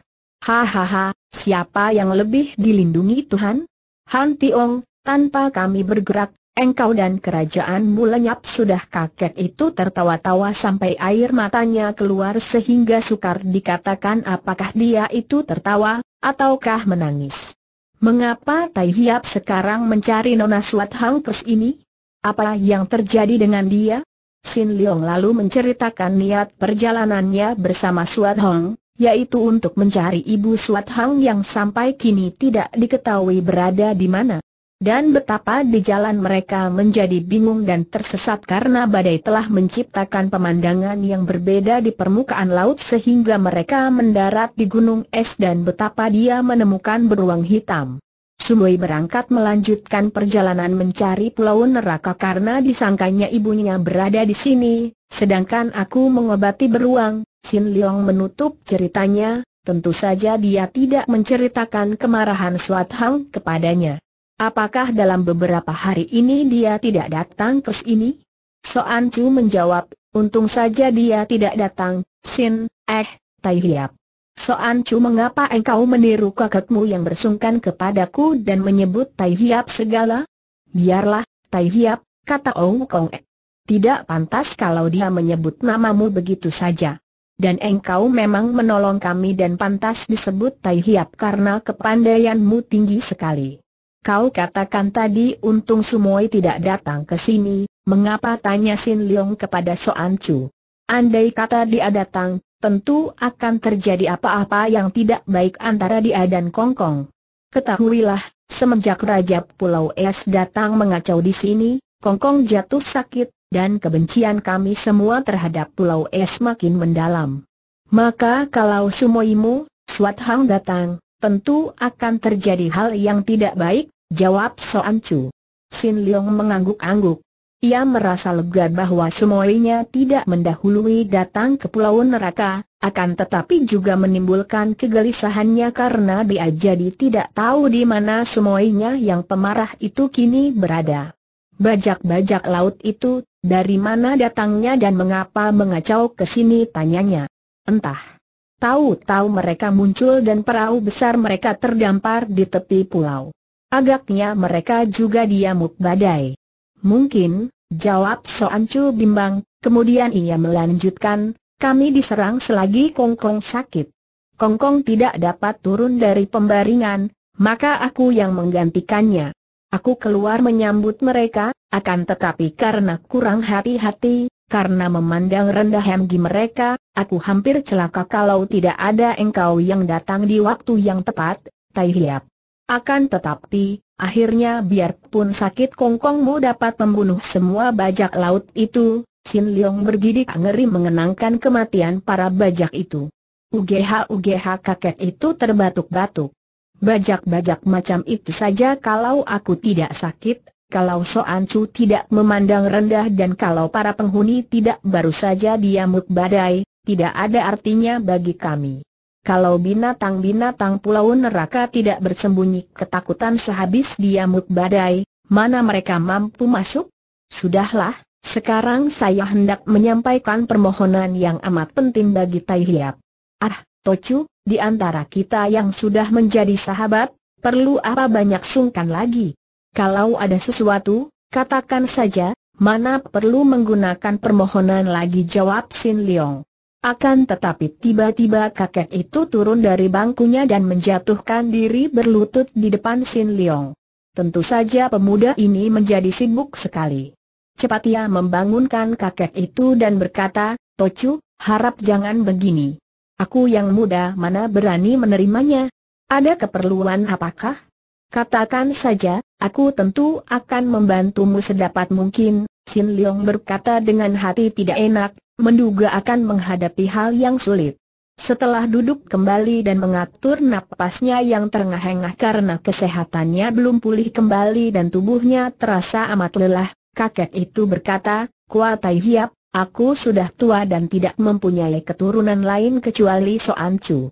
Hahaha, siapa yang lebih dilindungi Tuhan? Han Tiong, tanpa kami bergerak, engkau dan kerajaanmu lenyap sudah kakek itu tertawa-tawa sampai air matanya keluar sehingga sukar dikatakan apakah dia itu tertawa, ataukah menangis. Mengapa Tai Hiap sekarang mencari Nona Suat Hang Kes ini? Apa yang terjadi dengan dia? Sin Leong lalu menceritakan niat perjalanannya bersama Suat Hong, yaitu untuk mencari ibu Suat Hang yang sampai kini tidak diketahui berada di mana. Dan betapa di jalan mereka menjadi bingung dan tersesat karena badai telah menciptakan pemandangan yang berbeda di permukaan laut sehingga mereka mendarat di gunung es dan betapa dia menemukan beruang hitam. Sumoi berangkat melanjutkan perjalanan mencari pulau neraka karena disangkanya ibunya berada di sini, sedangkan aku mengobati beruang, Sin Leong menutup ceritanya, tentu saja dia tidak menceritakan kemarahan Suat Hang kepadanya. Apakah dalam beberapa hari ini dia tidak datang ke sini? Soan Chu menjawab, untung saja dia tidak datang, Sin, eh, Tai Hiap. Soan Chu mengapa engkau meniru kakakmu yang bersungkan kepadaku dan menyebut Tai Hiap segala? Biarlah, Tai Hiap, kata Ong Kong. Eh. Tidak pantas kalau dia menyebut namamu begitu saja. Dan engkau memang menolong kami dan pantas disebut Tai Hiap karena kepandaianmu tinggi sekali. Kau katakan tadi untung Sumoi tidak datang ke sini, mengapa tanya Sin Leong kepada Soan Chu? Andai kata dia datang, tentu akan terjadi apa-apa yang tidak baik antara dia dan Kong Kong. Ketahuilah, semenjak Raja Pulau Es datang mengacau di sini, Kong Kong jatuh sakit, dan kebencian kami semua terhadap Pulau Es makin mendalam. Maka kalau Sumoimu, Swat Hang datang, tentu akan terjadi hal yang tidak baik, jawab Soan Chu. Sin Leong mengangguk-angguk. Ia merasa lega bahwa semuanya tidak mendahului datang ke Pulau Neraka, akan tetapi juga menimbulkan kegelisahannya karena dia jadi tidak tahu di mana semuanya yang pemarah itu kini berada. Bajak-bajak laut itu, dari mana datangnya dan mengapa mengacau ke sini tanyanya. Entah. Tahu-tahu mereka muncul dan perahu besar mereka terdampar di tepi pulau. Agaknya mereka juga diamuk badai. Mungkin, jawab Soancu bimbang, kemudian ia melanjutkan, kami diserang selagi Kongkong -kong sakit. Kongkong -kong tidak dapat turun dari pembaringan, maka aku yang menggantikannya. Aku keluar menyambut mereka, akan tetapi karena kurang hati-hati, karena memandang rendah hemgi mereka, aku hampir celaka kalau tidak ada engkau yang datang di waktu yang tepat, Tai Hiap. Akan tetapi, akhirnya biarpun sakit kongkongmu dapat membunuh semua bajak laut itu, Sin Leong bergidik ngeri mengenangkan kematian para bajak itu. UGH-UGH kakek itu terbatuk-batuk. Bajak-bajak macam itu saja kalau aku tidak sakit, kalau Soan Chu tidak memandang rendah dan kalau para penghuni tidak baru saja diamuk badai, tidak ada artinya bagi kami. Kalau binatang-binatang pulau neraka tidak bersembunyi ketakutan sehabis diamuk badai, mana mereka mampu masuk? Sudahlah, sekarang saya hendak menyampaikan permohonan yang amat penting bagi Tai Hiap. Ah, Tocu, di antara kita yang sudah menjadi sahabat, perlu apa banyak sungkan lagi? Kalau ada sesuatu, katakan saja, mana perlu menggunakan permohonan lagi jawab Sin Leong. Akan tetapi tiba-tiba kakek itu turun dari bangkunya dan menjatuhkan diri berlutut di depan Sin Leong. Tentu saja pemuda ini menjadi sibuk sekali. Cepat ia membangunkan kakek itu dan berkata, Tocu, harap jangan begini. Aku yang muda mana berani menerimanya? Ada keperluan apakah? Katakan saja, aku tentu akan membantumu sedapat mungkin, Sin Leong berkata dengan hati tidak enak, menduga akan menghadapi hal yang sulit. Setelah duduk kembali dan mengatur napasnya yang terengah-engah karena kesehatannya belum pulih kembali dan tubuhnya terasa amat lelah, kakek itu berkata, Kuatai Hiap, aku sudah tua dan tidak mempunyai keturunan lain kecuali Soan Chu.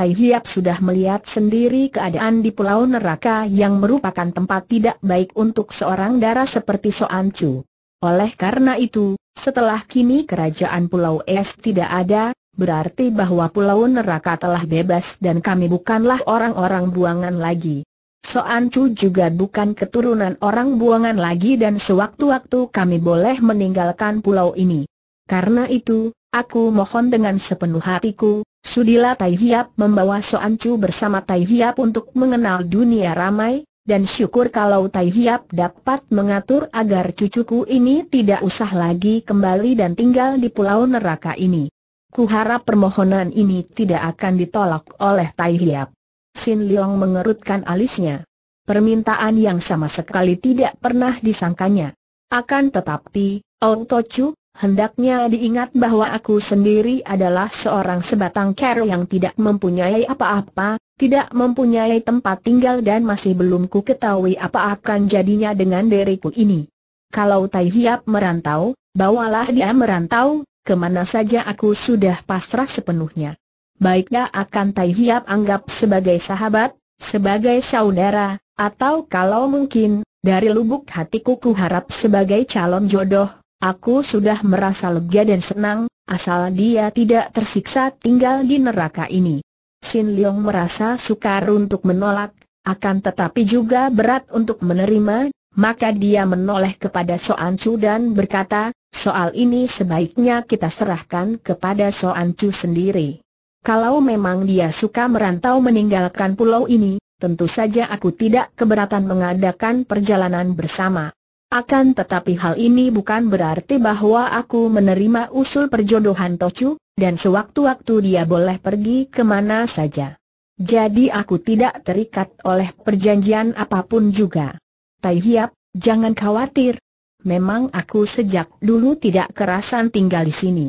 Tai Hiap sudah melihat sendiri keadaan di Pulau Neraka yang merupakan tempat tidak baik untuk seorang darah seperti Soan Chu. Oleh karena itu, setelah kini kerajaan Pulau Es tidak ada, berarti bahwa Pulau Neraka telah bebas dan kami bukanlah orang-orang buangan lagi. Soan Chu juga bukan keturunan orang buangan lagi dan sewaktu-waktu kami boleh meninggalkan pulau ini. Karena itu, aku mohon dengan sepenuh hatiku, Sudila Tai Hiap membawa Soan Chu bersama Tai Hiap untuk mengenal dunia ramai, dan syukur kalau Tai Hiap dapat mengatur agar cucuku ini tidak usah lagi kembali dan tinggal di pulau neraka ini. Kuharap permohonan ini tidak akan ditolak oleh Tai Hiap. Sin Leong mengerutkan alisnya. Permintaan yang sama sekali tidak pernah disangkanya. Akan tetapi, Ong Tochu, Hendaknya diingat bahwa aku sendiri adalah seorang sebatang kera yang tidak mempunyai apa-apa, tidak mempunyai tempat tinggal dan masih belum ku ketahui apa akan jadinya dengan diriku ini. Kalau Tai Hiap merantau, bawalah dia merantau, kemana saja aku sudah pasrah sepenuhnya. Baiknya akan Tai Hiap anggap sebagai sahabat, sebagai saudara, atau kalau mungkin, dari lubuk hatiku ku harap sebagai calon jodoh, Aku sudah merasa lega dan senang, asal dia tidak tersiksa tinggal di neraka ini. Sin Leong merasa sukar untuk menolak, akan tetapi juga berat untuk menerima, maka dia menoleh kepada Soan Chu dan berkata, soal ini sebaiknya kita serahkan kepada Soan Chu sendiri. Kalau memang dia suka merantau meninggalkan pulau ini, tentu saja aku tidak keberatan mengadakan perjalanan bersama. Akan tetapi hal ini bukan berarti bahwa aku menerima usul perjodohan Tocu, dan sewaktu-waktu dia boleh pergi kemana saja. Jadi aku tidak terikat oleh perjanjian apapun juga. Tai Hiap, jangan khawatir. Memang aku sejak dulu tidak kerasan tinggal di sini.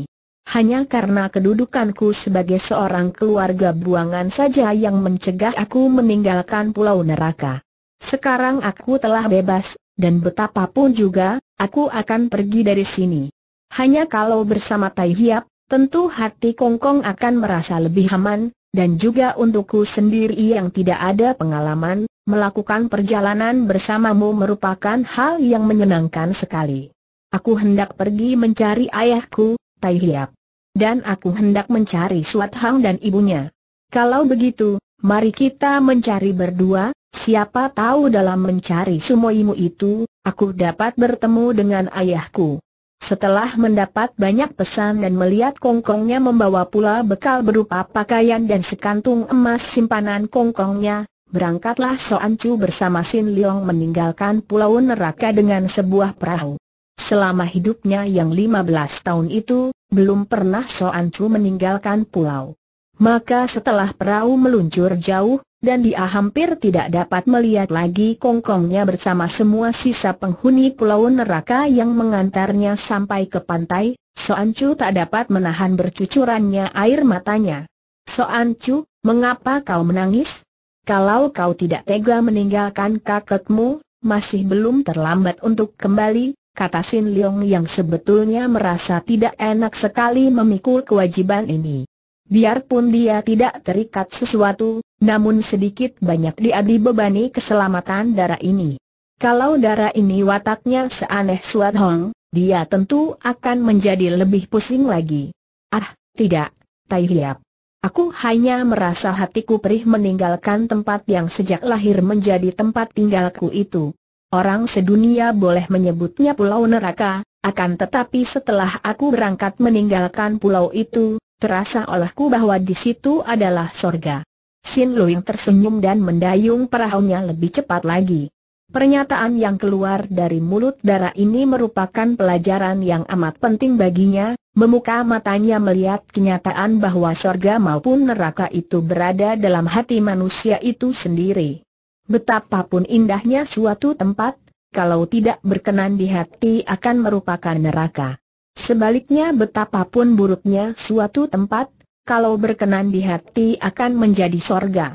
Hanya karena kedudukanku sebagai seorang keluarga buangan saja yang mencegah aku meninggalkan pulau neraka. Sekarang aku telah bebas, dan betapapun juga, aku akan pergi dari sini. Hanya kalau bersama Tai Hiap, tentu hati Kongkong akan merasa lebih aman, dan juga untukku sendiri yang tidak ada pengalaman, melakukan perjalanan bersamamu merupakan hal yang menyenangkan sekali. Aku hendak pergi mencari ayahku, Tai Hiap. Dan aku hendak mencari Suat Hang dan ibunya. Kalau begitu, mari kita mencari berdua, Siapa tahu dalam mencari sumoimu itu, aku dapat bertemu dengan ayahku. Setelah mendapat banyak pesan dan melihat kongkongnya membawa pula bekal berupa pakaian dan sekantung emas simpanan kongkongnya, berangkatlah Soan Chu bersama Sin Leong meninggalkan pulau neraka dengan sebuah perahu. Selama hidupnya yang 15 tahun itu, belum pernah Soan Chu meninggalkan pulau. Maka setelah perahu meluncur jauh, dan dia hampir tidak dapat melihat lagi kongkongnya bersama semua sisa penghuni pulau neraka yang mengantarnya sampai ke pantai, Soancu tak dapat menahan bercucurannya air matanya. Soancu, mengapa kau menangis? Kalau kau tidak tega meninggalkan kakekmu, masih belum terlambat untuk kembali, kata Sin Leong yang sebetulnya merasa tidak enak sekali memikul kewajiban ini. Biarpun dia tidak terikat sesuatu, namun sedikit banyak dia dibebani keselamatan darah ini. Kalau darah ini wataknya seaneh Suat Hong, dia tentu akan menjadi lebih pusing lagi. Ah, tidak, Tai Hiap. Aku hanya merasa hatiku perih meninggalkan tempat yang sejak lahir menjadi tempat tinggalku itu. Orang sedunia boleh menyebutnya pulau neraka, akan tetapi setelah aku berangkat meninggalkan pulau itu, Terasa olehku bahwa di situ adalah sorga. Sin Luing tersenyum dan mendayung perahunya lebih cepat lagi. Pernyataan yang keluar dari mulut darah ini merupakan pelajaran yang amat penting baginya, memuka matanya melihat kenyataan bahwa sorga maupun neraka itu berada dalam hati manusia itu sendiri. Betapapun indahnya suatu tempat, kalau tidak berkenan di hati akan merupakan neraka. Sebaliknya betapapun buruknya suatu tempat, kalau berkenan di hati akan menjadi sorga.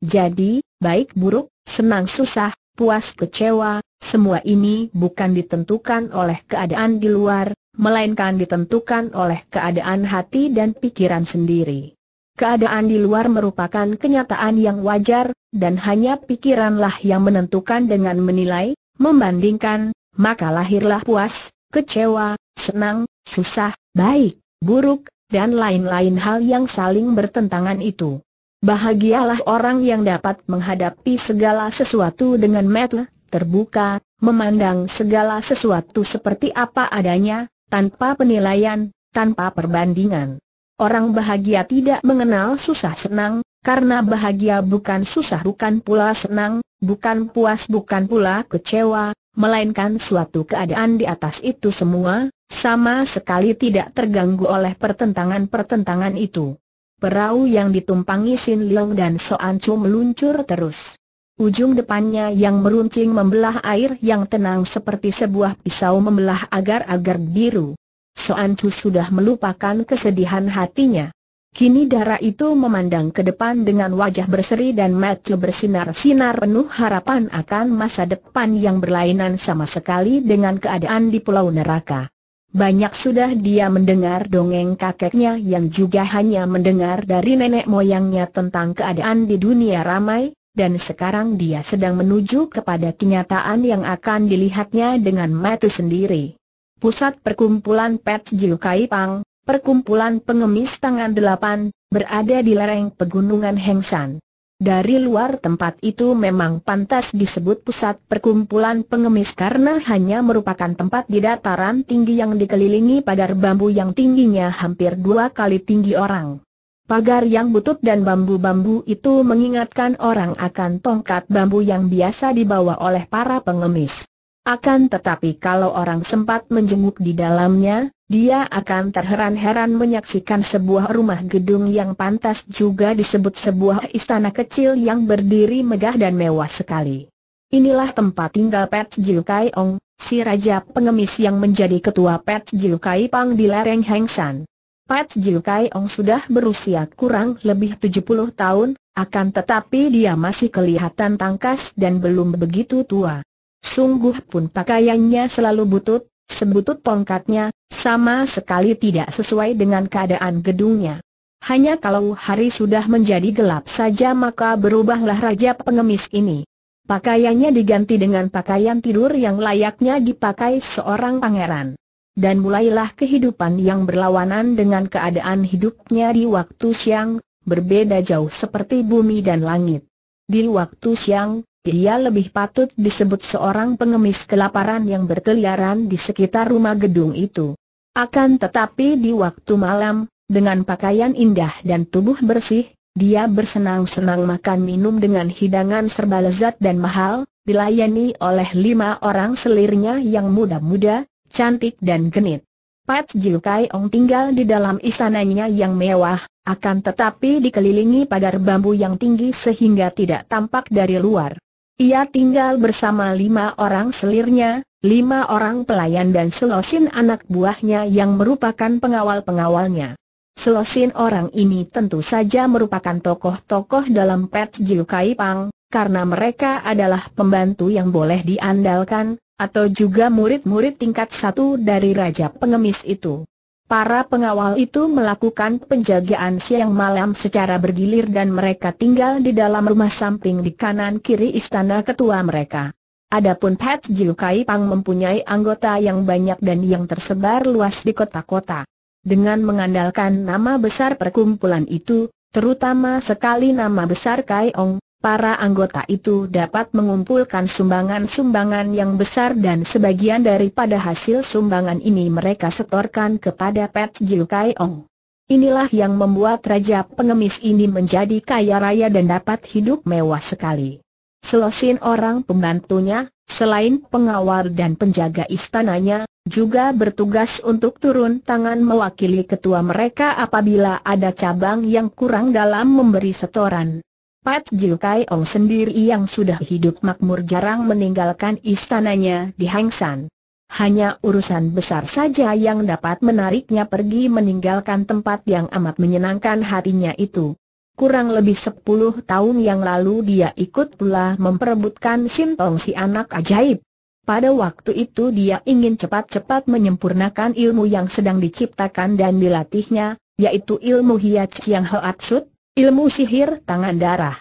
Jadi, baik buruk, senang susah, puas kecewa, semua ini bukan ditentukan oleh keadaan di luar, melainkan ditentukan oleh keadaan hati dan pikiran sendiri. Keadaan di luar merupakan kenyataan yang wajar, dan hanya pikiranlah yang menentukan dengan menilai, membandingkan, maka lahirlah puas, kecewa, senang, susah, baik, buruk, dan lain-lain hal yang saling bertentangan itu. Bahagialah orang yang dapat menghadapi segala sesuatu dengan metel, terbuka, memandang segala sesuatu seperti apa adanya, tanpa penilaian, tanpa perbandingan. Orang bahagia tidak mengenal susah senang, karena bahagia bukan susah bukan pula senang, bukan puas bukan pula kecewa, melainkan suatu keadaan di atas itu semua, sama sekali tidak terganggu oleh pertentangan-pertentangan itu. Perahu yang ditumpangi Sin Leong dan Soan Chu meluncur terus. Ujung depannya yang meruncing membelah air yang tenang seperti sebuah pisau membelah agar-agar biru. Soan Chu sudah melupakan kesedihan hatinya. Kini darah itu memandang ke depan dengan wajah berseri dan mata bersinar-sinar penuh harapan akan masa depan yang berlainan sama sekali dengan keadaan di pulau neraka. Banyak sudah dia mendengar dongeng kakeknya yang juga hanya mendengar dari nenek moyangnya tentang keadaan di dunia ramai, dan sekarang dia sedang menuju kepada kenyataan yang akan dilihatnya dengan mata sendiri. Pusat perkumpulan Pet Jiu Kai Pang, perkumpulan pengemis tangan delapan, berada di lereng pegunungan Hengsan. Dari luar tempat itu memang pantas disebut pusat perkumpulan pengemis karena hanya merupakan tempat di dataran tinggi yang dikelilingi pagar bambu yang tingginya hampir dua kali tinggi orang. Pagar yang butut dan bambu-bambu itu mengingatkan orang akan tongkat bambu yang biasa dibawa oleh para pengemis. Akan tetapi kalau orang sempat menjenguk di dalamnya, dia akan terheran-heran menyaksikan sebuah rumah gedung yang pantas juga disebut sebuah istana kecil yang berdiri megah dan mewah sekali. Inilah tempat tinggal Pet Jiu Kai Ong, si raja pengemis yang menjadi ketua Pet Jiu Kai Pang di lereng Heng San. Pat Jiu Kai Ong sudah berusia kurang lebih 70 tahun, akan tetapi dia masih kelihatan tangkas dan belum begitu tua. Sungguh pun pakaiannya selalu butut, Sebutut tongkatnya, sama sekali tidak sesuai dengan keadaan gedungnya. Hanya kalau hari sudah menjadi gelap saja maka berubahlah raja pengemis ini. Pakaiannya diganti dengan pakaian tidur yang layaknya dipakai seorang pangeran. Dan mulailah kehidupan yang berlawanan dengan keadaan hidupnya di waktu siang, berbeda jauh seperti bumi dan langit. Di waktu siang, dia lebih patut disebut seorang pengemis kelaparan yang berkeliaran di sekitar rumah gedung itu. Akan tetapi di waktu malam, dengan pakaian indah dan tubuh bersih, dia bersenang-senang makan minum dengan hidangan serba lezat dan mahal, dilayani oleh lima orang selirnya yang muda-muda, cantik dan genit. Pat Jiu Kai Ong tinggal di dalam istananya yang mewah, akan tetapi dikelilingi pagar bambu yang tinggi sehingga tidak tampak dari luar. Ia tinggal bersama lima orang selirnya, lima orang pelayan dan selosin anak buahnya yang merupakan pengawal-pengawalnya. Selosin orang ini tentu saja merupakan tokoh-tokoh dalam Pet Jiu Kai Pang, karena mereka adalah pembantu yang boleh diandalkan, atau juga murid-murid tingkat satu dari Raja Pengemis itu. Para pengawal itu melakukan penjagaan siang malam secara bergilir dan mereka tinggal di dalam rumah samping di kanan kiri istana ketua mereka. Adapun Pat Jiu Kai Pang mempunyai anggota yang banyak dan yang tersebar luas di kota-kota. Dengan mengandalkan nama besar perkumpulan itu, terutama sekali nama besar Kai Ong, para anggota itu dapat mengumpulkan sumbangan-sumbangan yang besar dan sebagian daripada hasil sumbangan ini mereka setorkan kepada Pat Jiu Kai Ong. Inilah yang membuat Raja Pengemis ini menjadi kaya raya dan dapat hidup mewah sekali. Selosin orang pembantunya, selain pengawal dan penjaga istananya, juga bertugas untuk turun tangan mewakili ketua mereka apabila ada cabang yang kurang dalam memberi setoran. Pat Jil Kai Ong sendiri yang sudah hidup makmur jarang meninggalkan istananya di Hang San. Hanya urusan besar saja yang dapat menariknya pergi meninggalkan tempat yang amat menyenangkan hatinya itu. Kurang lebih sepuluh tahun yang lalu dia ikut pula memperebutkan Sim Tong si anak ajaib. Pada waktu itu dia ingin cepat-cepat menyempurnakan ilmu yang sedang diciptakan dan dilatihnya, yaitu ilmu Hiat yang Hoat Sut, Ilmu sihir tangan darah.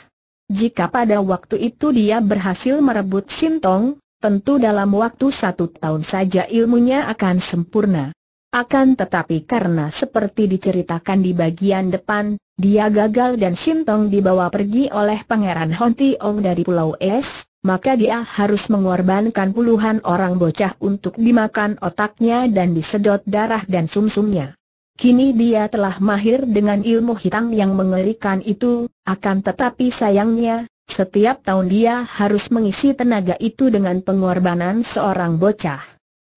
Jika pada waktu itu dia berhasil merebut Sintong, tentu dalam waktu satu tahun saja ilmunya akan sempurna. Akan tetapi karena seperti diceritakan di bagian depan, dia gagal dan Sintong dibawa pergi oleh Pangeran Honti Ong dari Pulau Es, maka dia harus mengorbankan puluhan orang bocah untuk dimakan otaknya dan disedot darah dan sumsumnya. Kini dia telah mahir dengan ilmu hitam yang mengerikan itu, akan tetapi sayangnya, setiap tahun dia harus mengisi tenaga itu dengan pengorbanan seorang bocah.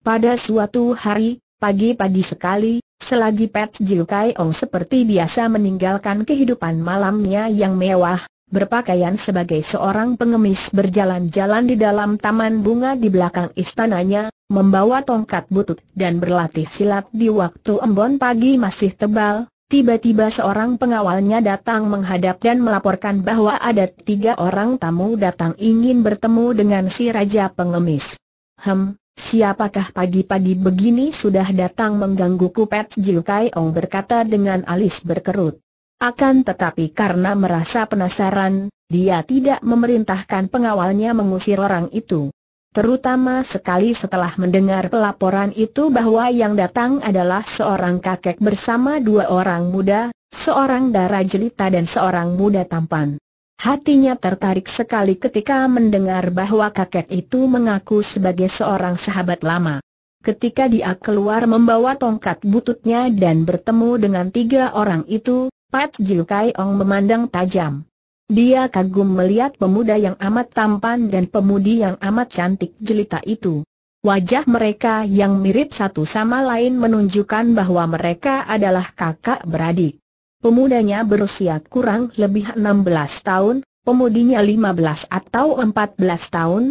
Pada suatu hari, pagi-pagi sekali, selagi Pet Jiu Kai Ong seperti biasa meninggalkan kehidupan malamnya yang mewah, berpakaian sebagai seorang pengemis berjalan-jalan di dalam taman bunga di belakang istananya, membawa tongkat butut dan berlatih silat di waktu embon pagi masih tebal, Tiba-tiba seorang pengawalnya datang menghadap dan melaporkan bahwa ada tiga orang tamu datang ingin bertemu dengan si Raja Pengemis. Hem, siapakah pagi-pagi begini sudah datang mengganggu Kupet Jiu Kai Ong berkata dengan alis berkerut. Akan tetapi karena merasa penasaran, dia tidak memerintahkan pengawalnya mengusir orang itu. Terutama sekali setelah mendengar pelaporan itu bahwa yang datang adalah seorang kakek bersama dua orang muda, seorang darah jelita dan seorang muda tampan. Hatinya tertarik sekali ketika mendengar bahwa kakek itu mengaku sebagai seorang sahabat lama. Ketika dia keluar membawa tongkat bututnya dan bertemu dengan tiga orang itu, Pat Jil Kai Ong memandang tajam. Dia kagum melihat pemuda yang amat tampan dan pemudi yang amat cantik jelita itu. Wajah mereka yang mirip satu sama lain menunjukkan bahwa mereka adalah kakak beradik. Pemudanya berusia kurang lebih 16 tahun, pemudinya 15 atau 14 tahun,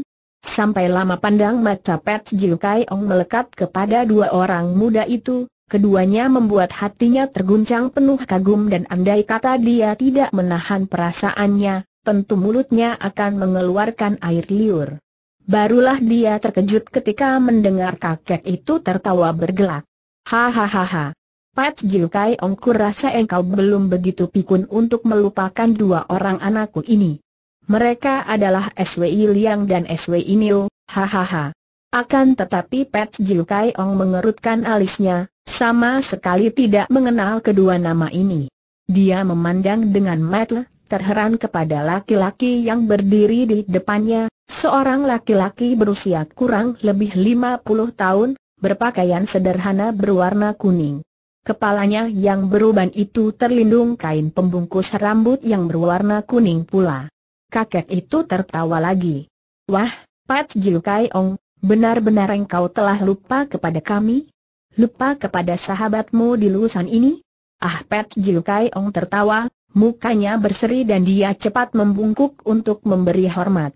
Sampai lama pandang mata Pat Jil Kai Ong melekat kepada dua orang muda itu, Keduanya membuat hatinya terguncang penuh kagum dan andai kata dia tidak menahan perasaannya, tentu mulutnya akan mengeluarkan air liur. Barulah dia terkejut ketika mendengar kakek itu tertawa bergelak. Hahaha. Pat Jilkai Kai Ongku rasa engkau belum begitu pikun untuk melupakan dua orang anakku ini. Mereka adalah SWI Liang dan SWI Niu, hahaha. Akan tetapi Pet Jiu Kai Ong mengerutkan alisnya, sama sekali tidak mengenal kedua nama ini. Dia memandang dengan mata terheran kepada laki-laki yang berdiri di depannya, seorang laki-laki berusia kurang lebih 50 tahun, berpakaian sederhana berwarna kuning. Kepalanya yang beruban itu terlindung kain pembungkus rambut yang berwarna kuning pula. Kakek itu tertawa lagi. Wah, Pat Jiu Kai Ong, Benar-benar engkau telah lupa kepada kami? Lupa kepada sahabatmu di lulusan ini? Ah Pet Jiu Kai Ong tertawa, mukanya berseri dan dia cepat membungkuk untuk memberi hormat.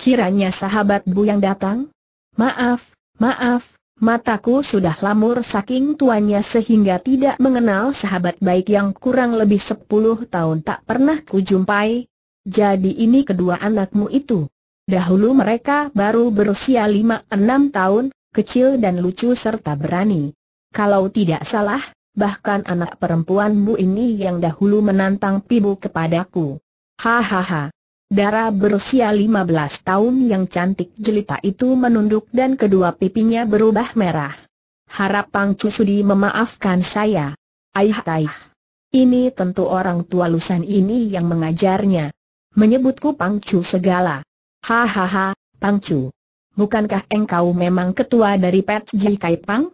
Kiranya sahabat yang datang? Maaf, maaf, Mataku sudah lamur saking tuanya sehingga tidak mengenal sahabat baik yang kurang lebih sepuluh tahun tak pernah kujumpai. Jadi ini kedua anakmu itu. Dahulu mereka baru berusia 5-6 tahun, kecil dan lucu serta berani. Kalau tidak salah, bahkan anak perempuanmu ini yang dahulu menantang pibu kepadaku. Hahaha. Dara berusia 15 tahun yang cantik jelita itu menunduk dan kedua pipinya berubah merah. Harap Pang Cusudi memaafkan saya. Aih aih. Ini tentu orang tua Lusan ini yang mengajarnya. Menyebutku Pang Cu segala. Hahaha, Pangcu. Bukankah engkau memang ketua dari Pet Ji Kai Pang?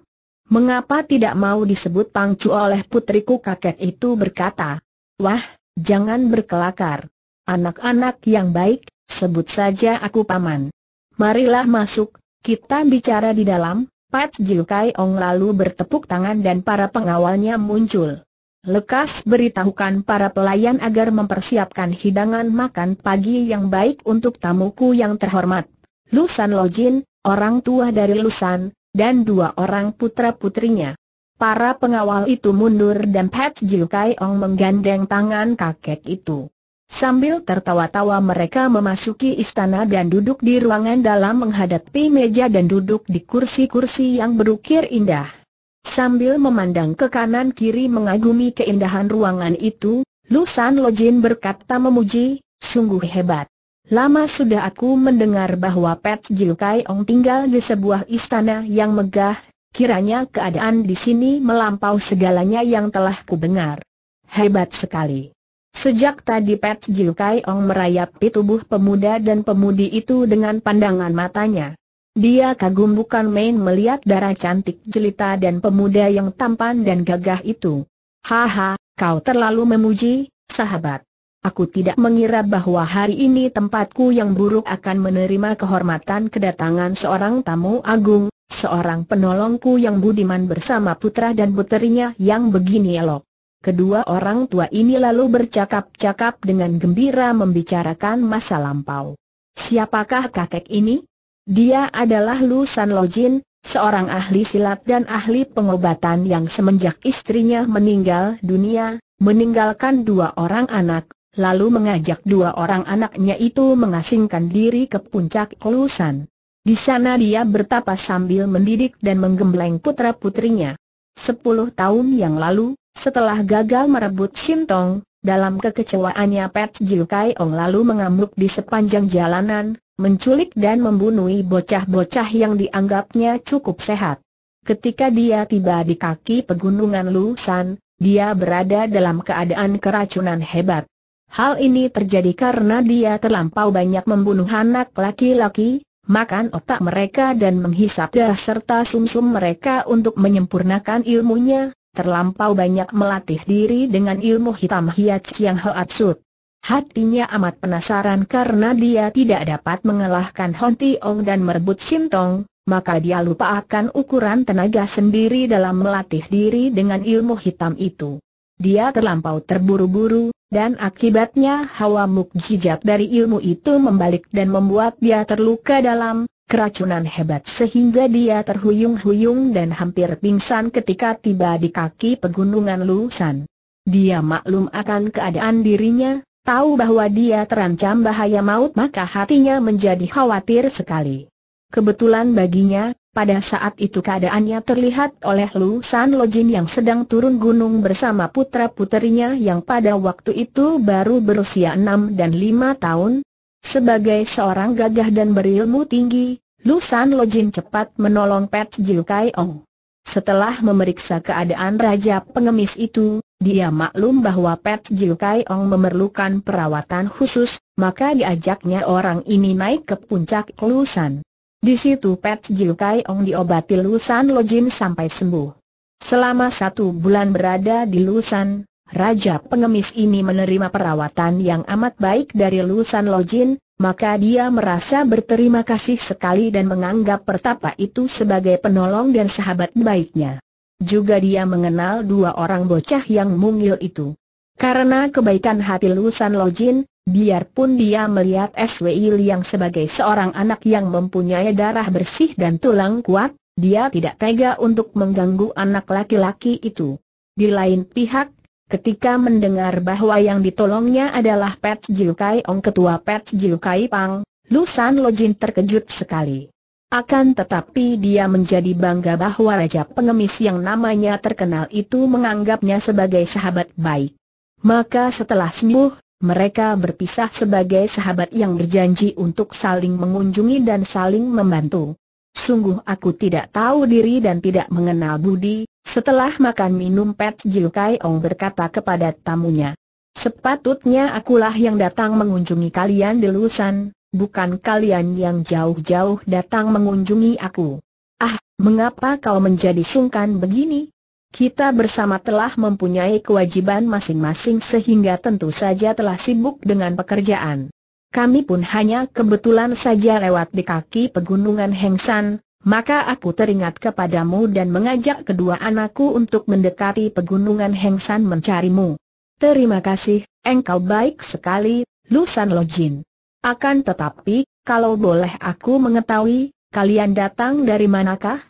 Mengapa tidak mau disebut Pangcu oleh putriku kakek itu berkata? Wah, jangan berkelakar. Anak-anak yang baik, sebut saja aku paman. Marilah masuk, kita bicara di dalam, Pat Jilkai Ong lalu bertepuk tangan dan para pengawalnya muncul. Lekas beritahukan para pelayan agar mempersiapkan hidangan makan pagi yang baik untuk tamuku yang terhormat. Lusan Lojin, orang tua dari Lusan, dan dua orang putra-putrinya. Para pengawal itu mundur dan Pat Jiu Kai Ong menggandeng tangan kakek itu. Sambil tertawa-tawa mereka memasuki istana dan duduk di ruangan dalam menghadapi meja dan duduk di kursi-kursi yang berukir indah. Sambil memandang ke kanan kiri mengagumi keindahan ruangan itu, Lusan Lojin berkata memuji, sungguh hebat. Lama sudah aku mendengar bahwa Pet Jilkai Kai Ong tinggal di sebuah istana yang megah, kiranya keadaan di sini melampau segalanya yang telah ku dengar. Hebat sekali. Sejak tadi Pet Jilkai Kai Ong merayapi tubuh pemuda dan pemudi itu dengan pandangan matanya. Dia kagum bukan main melihat darah cantik jelita dan pemuda yang tampan dan gagah itu. Haha, kau terlalu memuji, sahabat. Aku tidak mengira bahwa hari ini tempatku yang buruk akan menerima kehormatan kedatangan seorang tamu agung, seorang penolongku yang budiman bersama putra dan puterinya yang begini elok. Kedua orang tua ini lalu bercakap-cakap dengan gembira membicarakan masa lampau. Siapakah kakek ini? Dia adalah Lu San Lo Jin, seorang ahli silat dan ahli pengobatan yang semenjak istrinya meninggal dunia, meninggalkan dua orang anak, lalu mengajak dua orang anaknya itu mengasingkan diri ke puncak San. Di sana dia bertapa sambil mendidik dan menggembleng putra-putrinya. Sepuluh tahun yang lalu, setelah gagal merebut Shintong, dalam kekecewaannya Pet Jiu Kai Ong lalu mengamuk di sepanjang jalanan, menculik dan membunuh bocah-bocah yang dianggapnya cukup sehat. Ketika dia tiba di kaki pegunungan Lusan, dia berada dalam keadaan keracunan hebat. Hal ini terjadi karena dia terlampau banyak membunuh anak laki-laki, makan otak mereka dan menghisap dah serta sumsum -sum mereka untuk menyempurnakan ilmunya, terlampau banyak melatih diri dengan ilmu hitam hiat yang hoatsut. Hatinya amat penasaran karena dia tidak dapat mengalahkan Hon Tiong dan merebut Sim Tong, maka dia lupa akan ukuran tenaga sendiri dalam melatih diri dengan ilmu hitam itu. Dia terlampau terburu-buru, dan akibatnya hawa mukjizat dari ilmu itu membalik dan membuat dia terluka dalam keracunan hebat sehingga dia terhuyung-huyung dan hampir pingsan ketika tiba di kaki pegunungan Lusan. Dia maklum akan keadaan dirinya, tahu bahwa dia terancam bahaya maut maka hatinya menjadi khawatir sekali. Kebetulan baginya, pada saat itu keadaannya terlihat oleh Lu San Lojin yang sedang turun gunung bersama putra-puterinya yang pada waktu itu baru berusia enam dan lima tahun. Sebagai seorang gagah dan berilmu tinggi, Lu San Lojin cepat menolong Pet Jiu Kai Ong. Setelah memeriksa keadaan Raja Pengemis itu, dia maklum bahwa Pet Jiu Kai Ong memerlukan perawatan khusus, maka diajaknya orang ini naik ke puncak Lusan. Di situ Pet Jiu Kai Ong diobati Lusan Lojin sampai sembuh. Selama satu bulan berada di Lusan, Raja pengemis ini menerima perawatan yang amat baik dari Lusan Lojin, maka dia merasa berterima kasih sekali dan menganggap pertapa itu sebagai penolong dan sahabat baiknya. Juga dia mengenal dua orang bocah yang mungil itu. Karena kebaikan hati Lusan Lojin, biarpun dia melihat SWI yang sebagai seorang anak yang mempunyai darah bersih dan tulang kuat, dia tidak tega untuk mengganggu anak laki-laki itu. Di lain pihak, ketika mendengar bahwa yang ditolongnya adalah Pet Jiu Kai Ong ketua Pet Jiu Kai Pang, Lusan Lojin terkejut sekali. Akan tetapi dia menjadi bangga bahwa Raja Pengemis yang namanya terkenal itu menganggapnya sebagai sahabat baik. Maka setelah sembuh, mereka berpisah sebagai sahabat yang berjanji untuk saling mengunjungi dan saling membantu. Sungguh aku tidak tahu diri dan tidak mengenal budi, setelah makan minum Pet Jiu Kai Ong berkata kepada tamunya. Sepatutnya akulah yang datang mengunjungi kalian di Lusan, bukan kalian yang jauh-jauh datang mengunjungi aku. Ah, mengapa kau menjadi sungkan begini? Kita bersama telah mempunyai kewajiban masing-masing sehingga tentu saja telah sibuk dengan pekerjaan. Kami pun hanya kebetulan saja lewat di kaki pegunungan Hengsan, maka aku teringat kepadamu dan mengajak kedua anakku untuk mendekati pegunungan Hengsan mencarimu. Terima kasih, engkau baik sekali, Lusan Lojin. Akan tetapi, kalau boleh aku mengetahui, kalian datang dari manakah?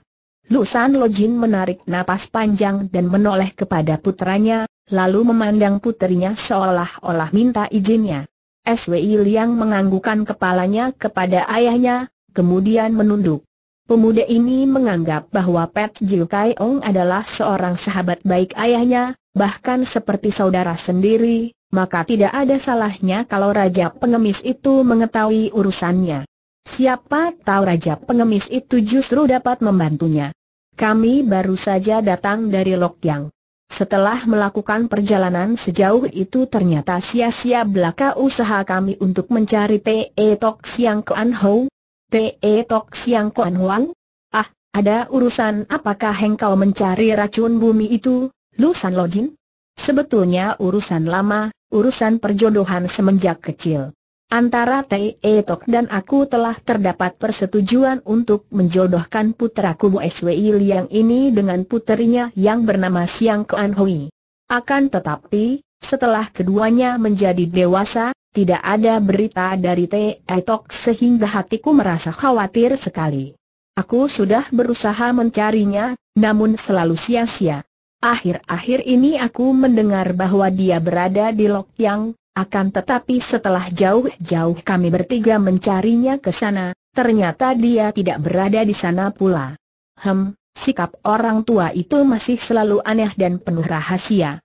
Lusan Lojin menarik napas panjang dan menoleh kepada putranya, lalu memandang putrinya seolah-olah minta izinnya. SWI Liang menganggukkan kepalanya kepada ayahnya, kemudian menunduk. Pemuda ini menganggap bahwa Pet Jiu Kai Ong adalah seorang sahabat baik ayahnya, bahkan seperti saudara sendiri, maka tidak ada salahnya kalau Raja Pengemis itu mengetahui urusannya. Siapa tahu Raja Pengemis itu justru dapat membantunya. Kami baru saja datang dari Lokyang. Setelah melakukan perjalanan sejauh itu ternyata sia-sia belaka usaha kami untuk mencari T.E. Tok Siang Kuan Ho. T.E. Tok Siang Kuan Huang? Ah, ada urusan apakah engkau mencari racun bumi itu, Lu San Jin? Sebetulnya urusan lama, urusan perjodohan semenjak kecil. Antara Tei Etok dan aku telah terdapat persetujuan untuk menjodohkan puteraku Bu Swi Liang ini dengan puterinya yang bernama Siang Kuan Hui. Akan tetapi, setelah keduanya menjadi dewasa, tidak ada berita dari Tei Etok sehingga hatiku merasa khawatir sekali. Aku sudah berusaha mencarinya, namun selalu sia-sia. Akhir-akhir ini aku mendengar bahwa dia berada di Lok Yang, akan tetapi setelah jauh-jauh kami bertiga mencarinya ke sana, ternyata dia tidak berada di sana pula. Hem, sikap orang tua itu masih selalu aneh dan penuh rahasia.